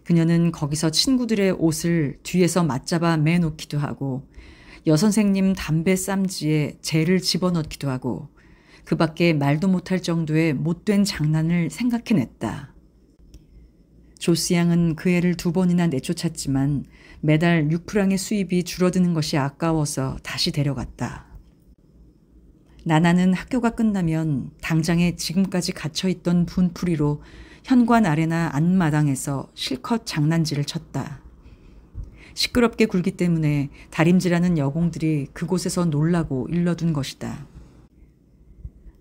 그녀는 거기서 친구들의 옷을 뒤에서 맞잡아 매놓기도 하고 여선생님 담배 쌈지에 재를 집어넣기도 하고 그 밖에 말도 못할 정도의 못된 장난을 생각해냈다. 조스 양은 그 애를 두 번이나 내쫓았지만 매달 6프랑의 수입이 줄어드는 것이 아까워서 다시 데려갔다. 나나는 학교가 끝나면 당장에 지금까지 갇혀있던 분풀이로 현관 아래나 안마당에서 실컷 장난질을 쳤다. 시끄럽게 굴기 때문에 다림질하는 여공들이 그곳에서 놀라고 일러둔 것이다.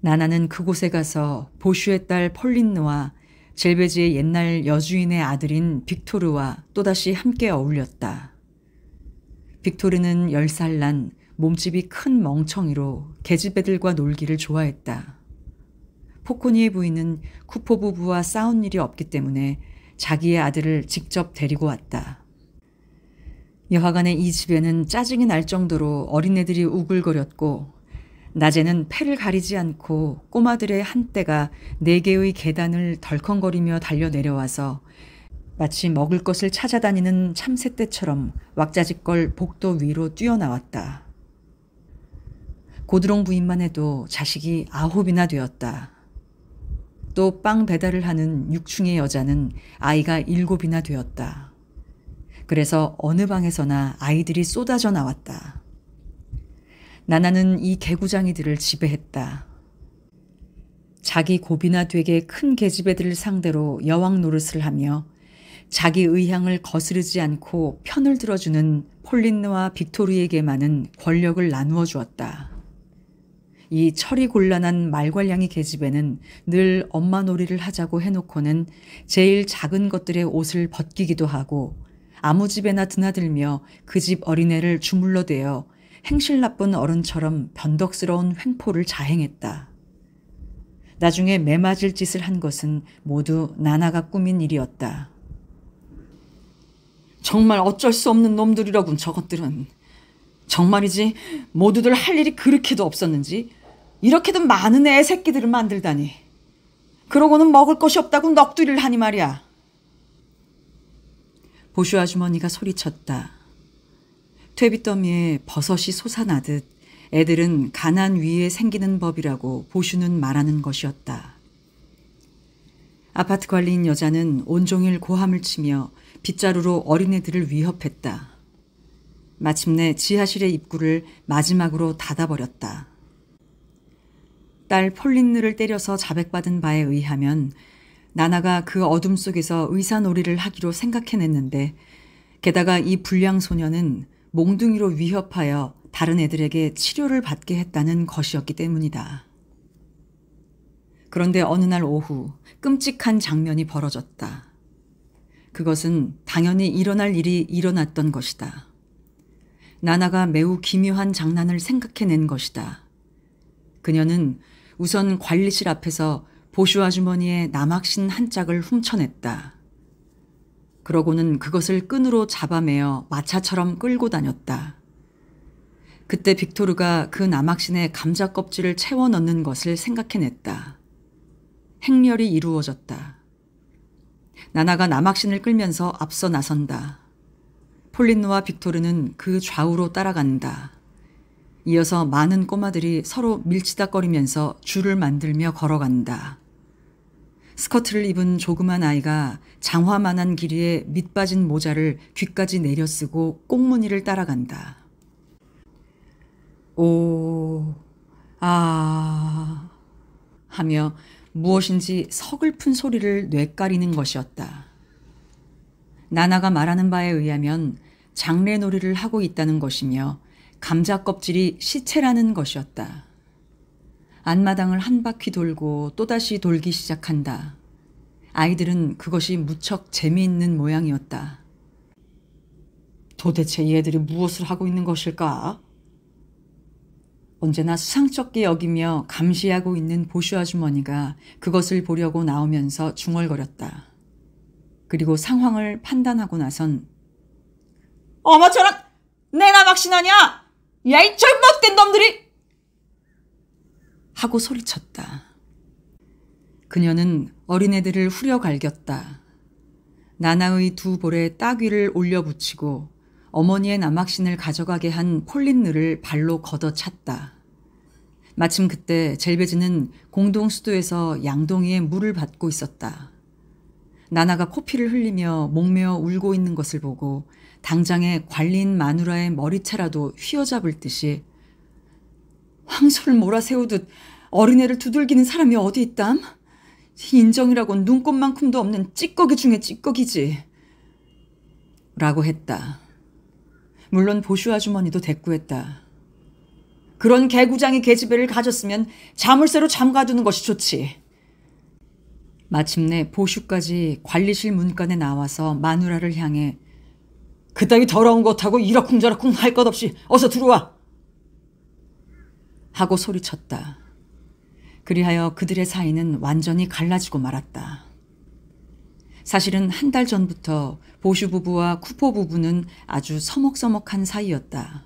나나는 그곳에 가서 보슈의 딸 폴린느와 젤베지의 옛날 여주인의 아들인 빅토르와 또다시 함께 어울렸다. 빅토르는 열 살 난 몸집이 큰 멍청이로 계집애들과 놀기를 좋아했다. 포코니의 부인은 쿠포 부부와 싸운 일이 없기 때문에 자기의 아들을 직접 데리고 왔다. 여하간에 이 집에는 짜증이 날 정도로 어린애들이 우글거렸고 낮에는 폐를 가리지 않고 꼬마들의 한때가 네 개의 계단을 덜컹거리며 달려 내려와서 마치 먹을 것을 찾아다니는 참새떼처럼 왁자지껄 복도 위로 뛰어나왔다. 고드롱 부인만 해도 자식이 아홉이나 되었다. 또 빵 배달을 하는 육충의 여자는 아이가 일곱이나 되었다. 그래서 어느 방에서나 아이들이 쏟아져 나왔다. 나나는 이 개구장이들을 지배했다. 자기 고비나 되게 큰 계집애들을 상대로 여왕 노릇을 하며 자기 의향을 거스르지 않고 편을 들어주는 폴린느와 빅토르에게만은 권력을 나누어 주었다. 이 철이 곤란한 말괄량이 계집애는 늘 엄마 놀이를 하자고 해놓고는 제일 작은 것들의 옷을 벗기기도 하고 아무 집에나 드나들며 그 집 어린애를 주물러 대어 행실 나쁜 어른처럼 변덕스러운 횡포를 자행했다. 나중에 매맞을 짓을 한 것은 모두 나나가 꾸민 일이었다. 정말 어쩔 수 없는 놈들이라군 저것들은. 정말이지 모두들 할 일이 그렇게도 없었는지 이렇게도 많은 애 새끼들을 만들다니. 그러고는 먹을 것이 없다고 넋두리를 하니 말이야. 보슈 아주머니가 소리쳤다. 퇴비더미에 버섯이 솟아나듯 애들은 가난 위에 생기는 법이라고 보슈는 말하는 것이었다. 아파트 관리인 여자는 온종일 고함을 치며 빗자루로 어린애들을 위협했다. 마침내 지하실의 입구를 마지막으로 닫아버렸다. 딸 폴린느를 때려서 자백받은 바에 의하면 나나가 그 어둠 속에서 의사놀이를 하기로 생각해냈는데 게다가 이 불량 소년은 몽둥이로 위협하여 다른 애들에게 치료를 받게 했다는 것이었기 때문이다. 그런데 어느 날 오후 끔찍한 장면이 벌어졌다. 그것은 당연히 일어날 일이 일어났던 것이다. 나나가 매우 기묘한 장난을 생각해낸 것이다. 그녀는 우선 관리실 앞에서 보슈 아주머니의 남학신 한 짝을 훔쳐냈다. 그러고는 그것을 끈으로 잡아매어 마차처럼 끌고 다녔다. 그때 빅토르가 그 남학신의 감자 껍질을 채워 넣는 것을 생각해냈다. 행렬이 이루어졌다. 나나가 남학신을 끌면서 앞서 나선다. 폴린노와 빅토르는 그 좌우로 따라간다. 이어서 많은 꼬마들이 서로 밀치다거리면서 줄을 만들며 걸어간다. 스커트를 입은 조그만 아이가 장화만한 길이의 밑빠진 모자를 귀까지 내려쓰고 꽁무니를 따라간다. 오, 아, 하며 무엇인지 서글픈 소리를 뇌까리는 것이었다. 나나가 말하는 바에 의하면 장례놀이를 하고 있다는 것이며 감자 껍질이 시체라는 것이었다. 안마당을 한 바퀴 돌고 또다시 돌기 시작한다. 아이들은 그것이 무척 재미있는 모양이었다. 도대체 얘들이 무엇을 하고 있는 것일까? 언제나 수상쩍게 여기며 감시하고 있는 보슈 아주머니가 그것을 보려고 나오면서 중얼거렸다. 그리고 상황을 판단하고 나선 어머 저런 내나 박신하냐? 야 이 절못된 놈들이! 하고 소리쳤다. 그녀는 어린애들을 후려갈겼다. 나나의 두 볼에 따귀를 올려붙이고 어머니의 남학신을 가져가게 한 콜린느를 발로 걷어찼다. 마침 그때 젤베즈는 공동수도에서 양동이에 물을 받고 있었다. 나나가 코피를 흘리며 목매어 울고 있는 것을 보고 당장에 관린 마누라의 머리채라도 휘어잡을 듯이 황소를 몰아세우듯 어린애를 두들기는 사람이 어디 있담? 인정이라곤 눈꼽만큼도 없는 찌꺼기 중에 찌꺼기지. 라고 했다. 물론 보슈 아주머니도 대꾸했다. 그런 개구장이 계집애를 가졌으면 자물쇠로 잠가두는 것이 좋지. 마침내 보슈까지 관리실 문간에 나와서 마누라를 향해 그따위 더러운 것하고 이러쿵저러쿵 할 것 없이 어서 들어와 하고 소리쳤다. 그리하여 그들의 사이는 완전히 갈라지고 말았다. 사실은 한 달 전부터 보슈 부부와 쿠포 부부는 아주 서먹서먹한 사이였다.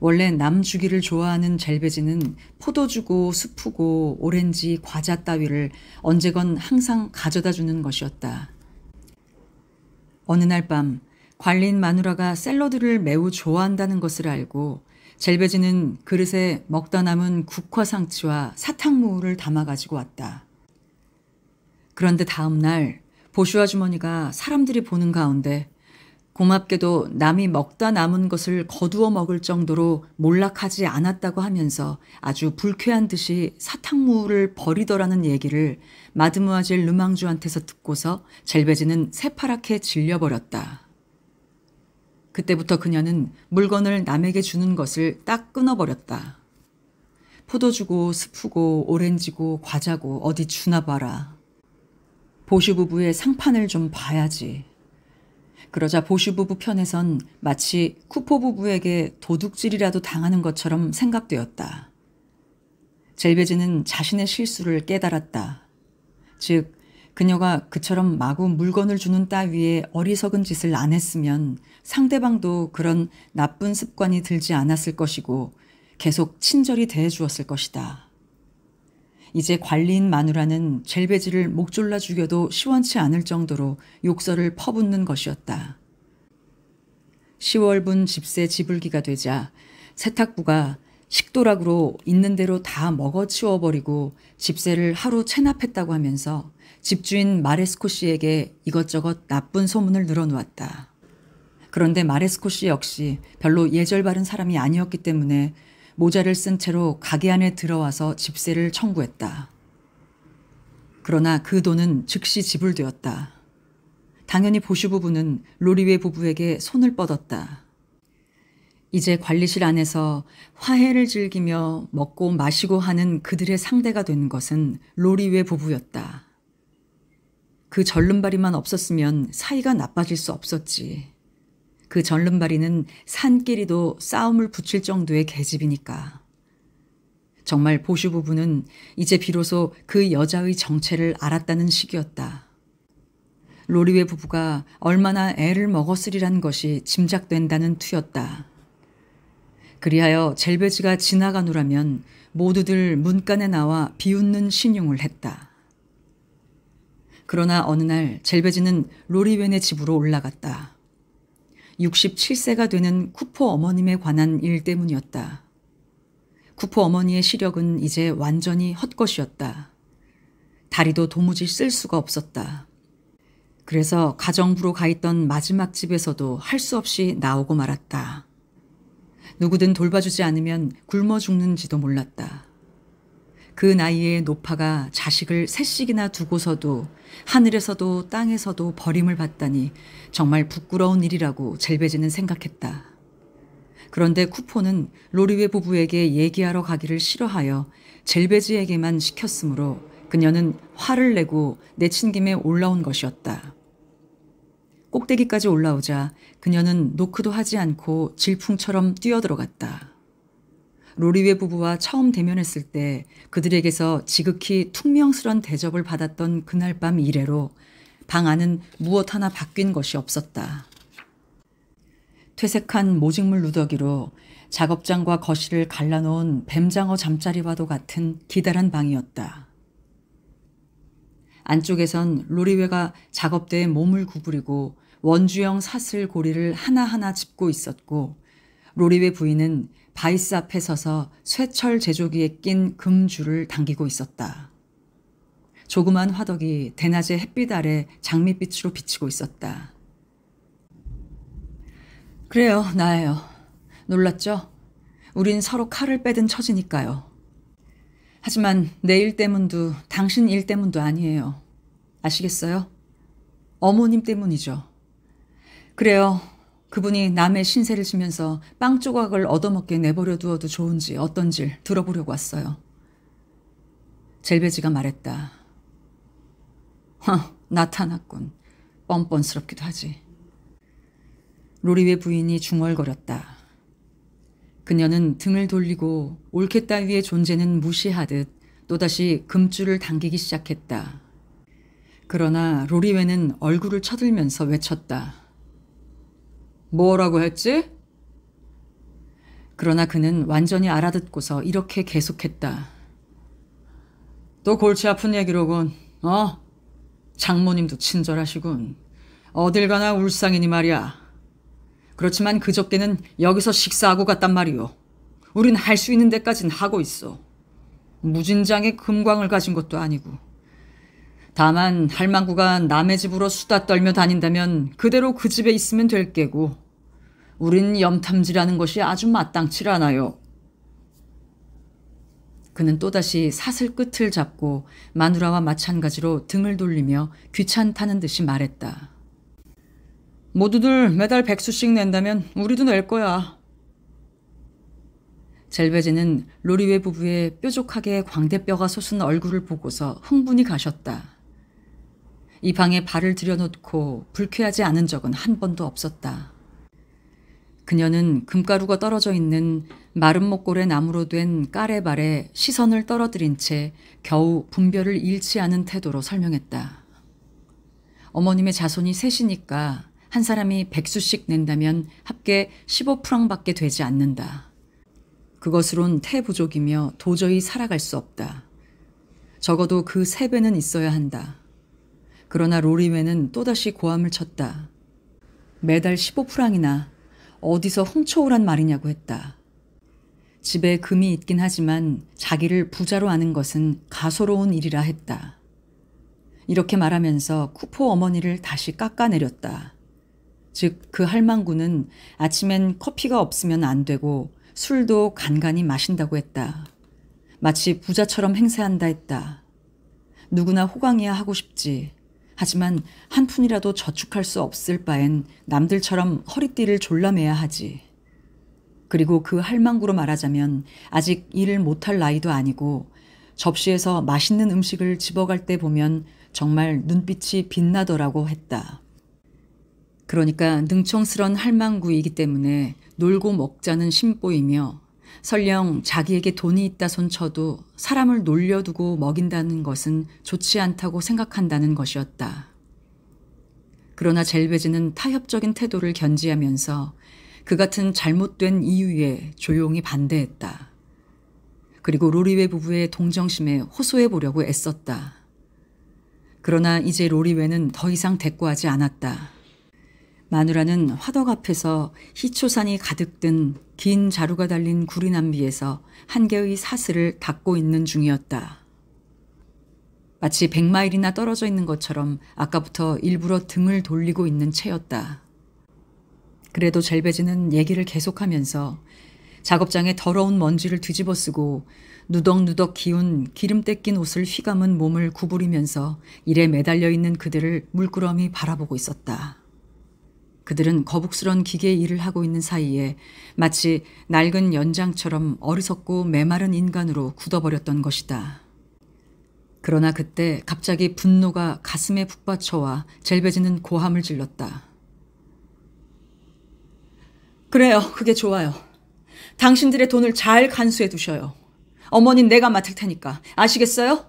원래 남 주기를 좋아하는 젤베지는 포도주고 수프고 오렌지 과자 따위를 언제건 항상 가져다 주는 것이었다. 어느 날 밤 관리인 마누라가 샐러드를 매우 좋아한다는 것을 알고 젤베지는 그릇에 먹다 남은 국화상추와 사탕무를 담아가지고 왔다. 그런데 다음 날 보슈 아주머니가 사람들이 보는 가운데 고맙게도 남이 먹다 남은 것을 거두어 먹을 정도로 몰락하지 않았다고 하면서 아주 불쾌한 듯이 사탕무를 버리더라는 얘기를 마드무아젤 르망주한테서 듣고서 젤베지는 새파랗게 질려버렸다. 그때부터 그녀는 물건을 남에게 주는 것을 딱 끊어버렸다. 포도주고 스프고 오렌지고 과자고 어디 주나 봐라. 보슈 부부의 상판을 좀 봐야지. 그러자 보슈 부부 편에선 마치 쿠포 부부에게 도둑질이라도 당하는 것처럼 생각되었다. 젤베즈는 자신의 실수를 깨달았다. 즉 그녀가 그처럼 마구 물건을 주는 따위에 어리석은 짓을 안 했으면 상대방도 그런 나쁜 습관이 들지 않았을 것이고 계속 친절히 대해주었을 것이다. 이제 관리인 마누라는 젤베지를 목 졸라 죽여도 시원치 않을 정도로 욕설을 퍼붓는 것이었다. 10월분 집세 지불기가 되자 세탁부가 식도락으로 있는 대로 다 먹어치워버리고 집세를 하루 체납했다고 하면서 집주인 마레스코 씨에게 이것저것 나쁜 소문을 늘어놓았다. 그런데 마레스코 씨 역시 별로 예절 바른 사람이 아니었기 때문에 모자를 쓴 채로 가게 안에 들어와서 집세를 청구했다. 그러나 그 돈은 즉시 지불되었다. 당연히 보슈 부부는 로리웨 부부에게 손을 뻗었다. 이제 관리실 안에서 화해를 즐기며 먹고 마시고 하는 그들의 상대가 된 것은 로리웨 부부였다. 그 절름발이만 없었으면 사이가 나빠질 수 없었지. 그 절름발이는 산끼리도 싸움을 붙일 정도의 계집이니까. 정말 보슈 부부는 이제 비로소 그 여자의 정체를 알았다는 시기였다. 로리웨 부부가 얼마나 애를 먹었으리란 것이 짐작된다는 투였다. 그리하여 젤베지가 지나가노라면 모두들 문간에 나와 비웃는 신용을 했다. 그러나 어느 날 젤베지는 로리웬의 집으로 올라갔다. 67세가 되는 쿠퍼 어머님에 관한 일 때문이었다. 쿠퍼 어머니의 시력은 이제 완전히 헛것이었다. 다리도 도무지 쓸 수가 없었다. 그래서 가정부로 가 있던 마지막 집에서도 할 수 없이 나오고 말았다. 누구든 돌봐주지 않으면 굶어 죽는지도 몰랐다. 그 나이에 노파가 자식을 셋씩이나 두고서도 하늘에서도 땅에서도 버림을 받다니 정말 부끄러운 일이라고 젤베지는 생각했다. 그런데 쿠폰은 로리웨 부부에게 얘기하러 가기를 싫어하여 젤베지에게만 시켰으므로 그녀는 화를 내고 내친 김에 올라온 것이었다. 꼭대기까지 올라오자 그녀는 노크도 하지 않고 질풍처럼 뛰어들어갔다. 로리웨 부부와 처음 대면했을 때 그들에게서 지극히 퉁명스런 대접을 받았던 그날 밤 이래로 방 안은 무엇 하나 바뀐 것이 없었다. 퇴색한 모직물 누더기로 작업장과 거실을 갈라놓은 뱀장어 잠자리와도 같은 기다란 방이었다. 안쪽에선 로리웨가 작업대에 몸을 구부리고 원주형 사슬 고리를 하나하나 짚고 있었고 로리웨 부인은 바이스 앞에 서서 쇠철 제조기에 낀 금줄을 당기고 있었다. 조그만 화덕이 대낮의 햇빛 아래 장밋빛으로 비치고 있었다. 그래요, 나예요. 놀랐죠? 우린 서로 칼을 빼든 처지니까요. 하지만 내일 때문도 당신 일 때문도 아니에요. 아시겠어요? 어머님 때문이죠. 그래요. 그분이 남의 신세를 지면서 빵 조각을 얻어먹게 내버려 두어도 좋은지 어떤지 들어보려고 왔어요. 젤베지가 말했다. 허, 나타났군. 뻔뻔스럽기도 하지. 로리의 부인이 중얼거렸다. 그녀는 등을 돌리고 올케 따위의 존재는 무시하듯 또다시 금줄을 당기기 시작했다. 그러나 로리웨는 얼굴을 쳐들면서 외쳤다. 뭐라고 했지? 그러나 그는 완전히 알아듣고서 이렇게 계속했다. 또 골치 아픈 얘기로군. 어? 장모님도 친절하시군. 어딜 가나 울상이니 말이야. 그렇지만 그저께는 여기서 식사하고 갔단 말이오. 우린 할 수 있는 데까진 하고 있어. 무진장의 금광을 가진 것도 아니고. 다만 할망구가 남의 집으로 수다 떨며 다닌다면 그대로 그 집에 있으면 될 게고 우린 염탐지라는 것이 아주 마땅치 않아요. 그는 또다시 사슬 끝을 잡고 마누라와 마찬가지로 등을 돌리며 귀찮다는 듯이 말했다. 모두들 매달 백수씩 낸다면 우리도 낼 거야. 젤베지는 로리웨 부부의 뾰족하게 광대뼈가 솟은 얼굴을 보고서 흥분이 가셨다. 이 방에 발을 들여놓고 불쾌하지 않은 적은 한 번도 없었다. 그녀는 금가루가 떨어져 있는 마른 목골의 나무로 된 까레발에 시선을 떨어뜨린 채 겨우 분별을 잃지 않은 태도로 설명했다. 어머님의 자손이 셋이니까 한 사람이 백수씩 낸다면 합계 15프랑밖에 되지 않는다. 그것으론 태부족이며 도저히 살아갈 수 없다. 적어도 그 세 배는 있어야 한다. 그러나 로리웨는 또다시 고함을 쳤다. 매달 15프랑이나 어디서 훔쳐오란 말이냐고 했다. 집에 금이 있긴 하지만 자기를 부자로 아는 것은 가소로운 일이라 했다. 이렇게 말하면서 쿠포 어머니를 다시 깎아내렸다. 즉, 그 할망구는 아침엔 커피가 없으면 안 되고 술도 간간히 마신다고 했다. 마치 부자처럼 행세한다 했다. 누구나 호강해야 하고 싶지. 하지만 한 푼이라도 저축할 수 없을 바엔 남들처럼 허리띠를 졸라매야 하지. 그리고 그 할망구로 말하자면 아직 일을 못할 나이도 아니고 접시에서 맛있는 음식을 집어갈 때 보면 정말 눈빛이 빛나더라고 했다. 그러니까 능청스런 할망구이기 때문에 놀고 먹자는 심보이며 설령 자기에게 돈이 있다손 쳐도 사람을 놀려두고 먹인다는 것은 좋지 않다고 생각한다는 것이었다. 그러나 젤베지는 타협적인 태도를 견지하면서 그 같은 잘못된 이유에 조용히 반대했다. 그리고 로리웨 부부의 동정심에 호소해 보려고 애썼다. 그러나 이제 로리웨는 더 이상 대꾸하지 않았다. 마누라는 화덕 앞에서 희초산이 가득 든 긴 자루가 달린 구리남비에서 한 개의 사슬을 닦고 있는 중이었다. 마치 백마일이나 떨어져 있는 것처럼 아까부터 일부러 등을 돌리고 있는 채였다. 그래도 젤베지는 얘기를 계속하면서 작업장에 더러운 먼지를 뒤집어 쓰고 누덕누덕 기운 기름때 낀 옷을 휘감은 몸을 구부리면서 일에 매달려 있는 그들을 물끄러미 바라보고 있었다. 그들은 거북스런 기계 일을 하고 있는 사이에 마치 낡은 연장처럼 어리석고 메마른 인간으로 굳어버렸던 것이다. 그러나 그때 갑자기 분노가 가슴에 북받쳐와 젤베지는 고함을 질렀다. 그래요. 그게 좋아요. 당신들의 돈을 잘 간수해 두셔요. 어머니는 내가 맡을 테니까. 아시겠어요?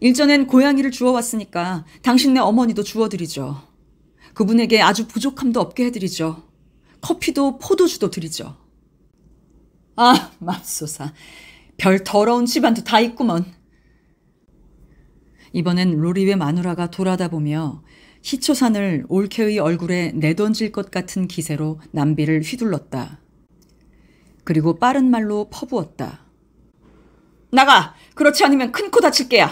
일전엔 고양이를 주워왔으니까 당신네 어머니도 주워드리죠. 그분에게 아주 부족함도 없게 해드리죠. 커피도 포도주도 드리죠. 아, 맙소사. 별 더러운 집안도 다 있구먼. 이번엔 로리웨 마누라가 돌아다 보며 희초산을 올케의 얼굴에 내던질 것 같은 기세로 남비를 휘둘렀다. 그리고 빠른 말로 퍼부었다. 나가! 그렇지 않으면 큰 코 다칠 게야!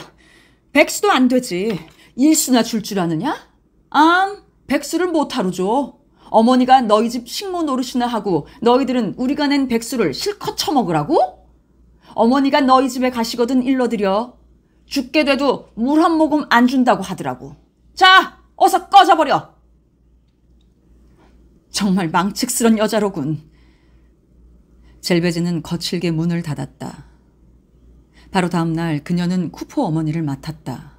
백수도 안 되지! 일수나 줄 줄 아느냐? 암! 백수를 못하루 죠 어머니가 너희 집 식모 노릇이나 하고 너희들은 우리가 낸 백수를 실컷 처먹으라고? 어머니가 너희 집에 가시거든 일러드려. 죽게 돼도 물 한 모금 안 준다고 하더라고. 자, 어서 꺼져버려! 정말 망측스런 여자로군. 젤베즈는 거칠게 문을 닫았다. 바로 다음날 그녀는 쿠포 어머니를 맡았다.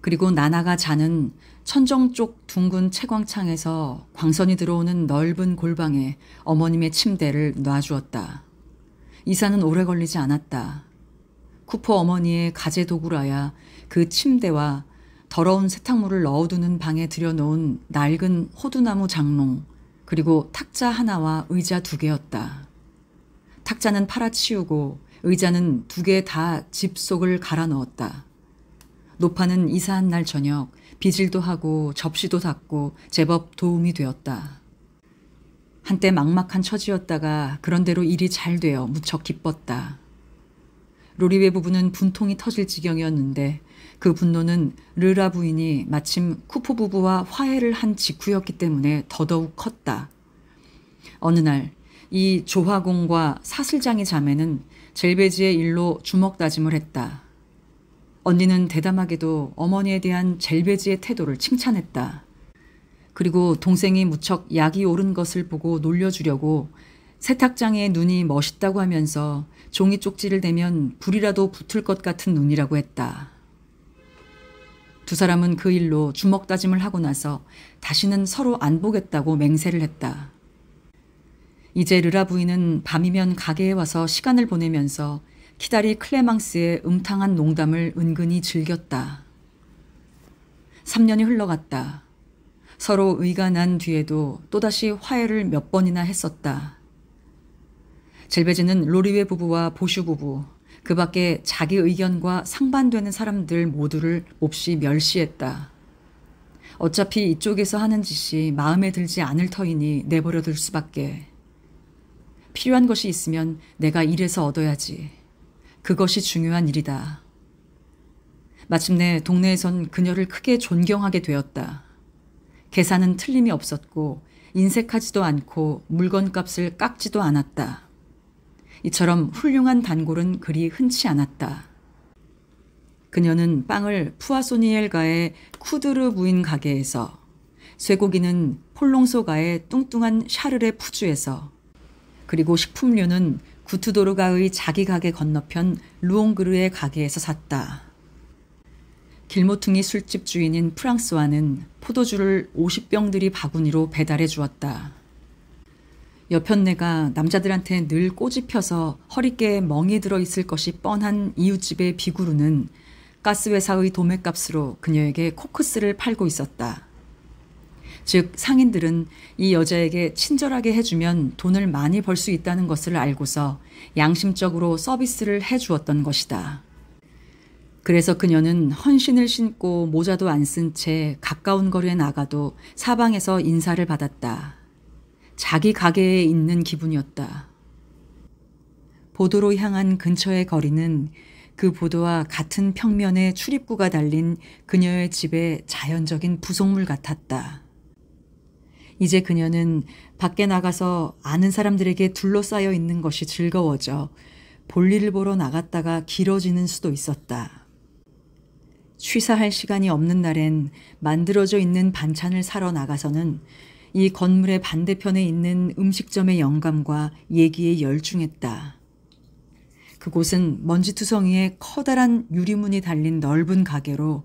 그리고 나나가 자는 천정 쪽 둥근 채광창에서 광선이 들어오는 넓은 골방에 어머님의 침대를 놔주었다. 이사는 오래 걸리지 않았다. 쿠퍼 어머니의 가재 도구라야 그 침대와 더러운 세탁물을 넣어두는 방에 들여놓은 낡은 호두나무 장롱 그리고 탁자 하나와 의자 두 개였다. 탁자는 팔아치우고 의자는 두 개 다 집 속을 갈아 넣었다. 노파는 이사한 날 저녁 빚질도 하고 접시도 닦고 제법 도움이 되었다. 한때 막막한 처지였다가 그런대로 일이 잘 되어 무척 기뻤다. 로리웨 부부는 분통이 터질 지경이었는데 그 분노는 르라 부인이 마침 쿠포 부부와 화해를 한 직후였기 때문에 더더욱 컸다. 어느 날 이 조화공과 사슬장이 자매는 젤베지의 일로 주먹다짐을 했다. 언니는 대담하게도 어머니에 대한 젤베지의 태도를 칭찬했다. 그리고 동생이 무척 약이 오른 것을 보고 놀려주려고 세탁장에 눈이 멋있다고 하면서 종이 쪽지를 대면 불이라도 붙을 것 같은 눈이라고 했다. 두 사람은 그 일로 주먹 다짐을 하고 나서 다시는 서로 안 보겠다고 맹세를 했다. 이제 르라 부인은 밤이면 가게에 와서 시간을 보내면서 키다리 클레망스의 음탕한 농담을 은근히 즐겼다. 3년이 흘러갔다. 서로 의가 난 뒤에도 또다시 화해를 몇 번이나 했었다. 젤베지는 로리웨 부부와 보슈 부부, 그 밖에 자기 의견과 상반되는 사람들 모두를 몹시 멸시했다. 어차피 이쪽에서 하는 짓이 마음에 들지 않을 터이니 내버려둘 수밖에. 필요한 것이 있으면 내가 일해서 얻어야지. 그것이 중요한 일이다. 마침내 동네에선 그녀를 크게 존경하게 되었다. 계산은 틀림이 없었고 인색하지도 않고 물건값을 깎지도 않았다. 이처럼 훌륭한 단골은 그리 흔치 않았다. 그녀는 빵을 푸아소니엘가의 쿠드르 부인 가게에서 쇠고기는 폴롱소가의 뚱뚱한 샤르레 푸주에서 그리고 식품료는 부트도르가의 자기 가게 건너편 루옹그르의 가게에서 샀다. 길모퉁이 술집 주인인 프랑스와는 포도주를 50병들이 바구니로 배달해 주었다. 여편네가 남자들한테 늘 꼬집혀서 허리깨에 멍이 들어있을 것이 뻔한 이웃집의 비구르는 가스회사의 도매값으로 그녀에게 코크스를 팔고 있었다. 즉 상인들은 이 여자에게 친절하게 해주면 돈을 많이 벌 수 있다는 것을 알고서 양심적으로 서비스를 해주었던 것이다. 그래서 그녀는 헌신을 신고 모자도 안 쓴 채 가까운 거리에 나가도 사방에서 인사를 받았다. 자기 가게에 있는 기분이었다. 보도로 향한 근처의 거리는 그 보도와 같은 평면에 출입구가 달린 그녀의 집의 자연적인 부속물 같았다. 이제 그녀는 밖에 나가서 아는 사람들에게 둘러싸여 있는 것이 즐거워져 볼일을 보러 나갔다가 길어지는 수도 있었다. 취사할 시간이 없는 날엔 만들어져 있는 반찬을 사러 나가서는 이 건물의 반대편에 있는 음식점의 영감과 얘기에 열중했다. 그곳은 먼지투성이에 커다란 유리문이 달린 넓은 가게로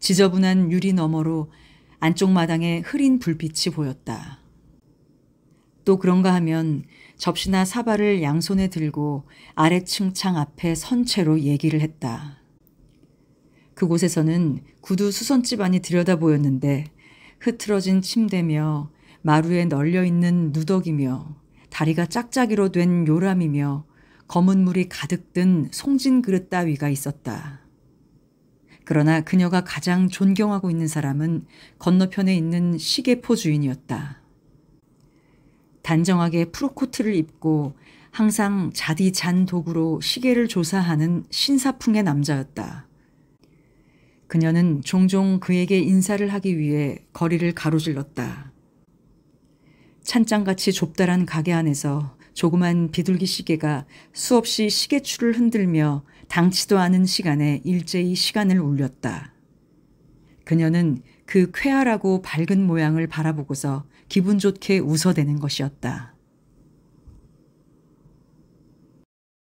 지저분한 유리 너머로 안쪽 마당에 흐린 불빛이 보였다. 또 그런가 하면 접시나 사발을 양손에 들고 아래층 창 앞에 선 채로 얘기를 했다. 그곳에서는 구두 수선집 안이 들여다 보였는데 흐트러진 침대며 마루에 널려 있는 누덕이며 다리가 짝짝이로 된 요람이며 검은 물이 가득 든 송진 그릇 따위가 있었다. 그러나 그녀가 가장 존경하고 있는 사람은 건너편에 있는 시계포 주인이었다. 단정하게 프로코트를 입고 항상 자디 잔 도구로 시계를 조사하는 신사풍의 남자였다. 그녀는 종종 그에게 인사를 하기 위해 거리를 가로질렀다. 찬장같이 좁다란 가게 안에서 조그만 비둘기 시계가 수없이 시계추를 흔들며 당치도 않은 시간에 일제히 시간을 울렸다. 그녀는 그 쾌활하고 밝은 모양을 바라보고서 기분 좋게 웃어대는 것이었다.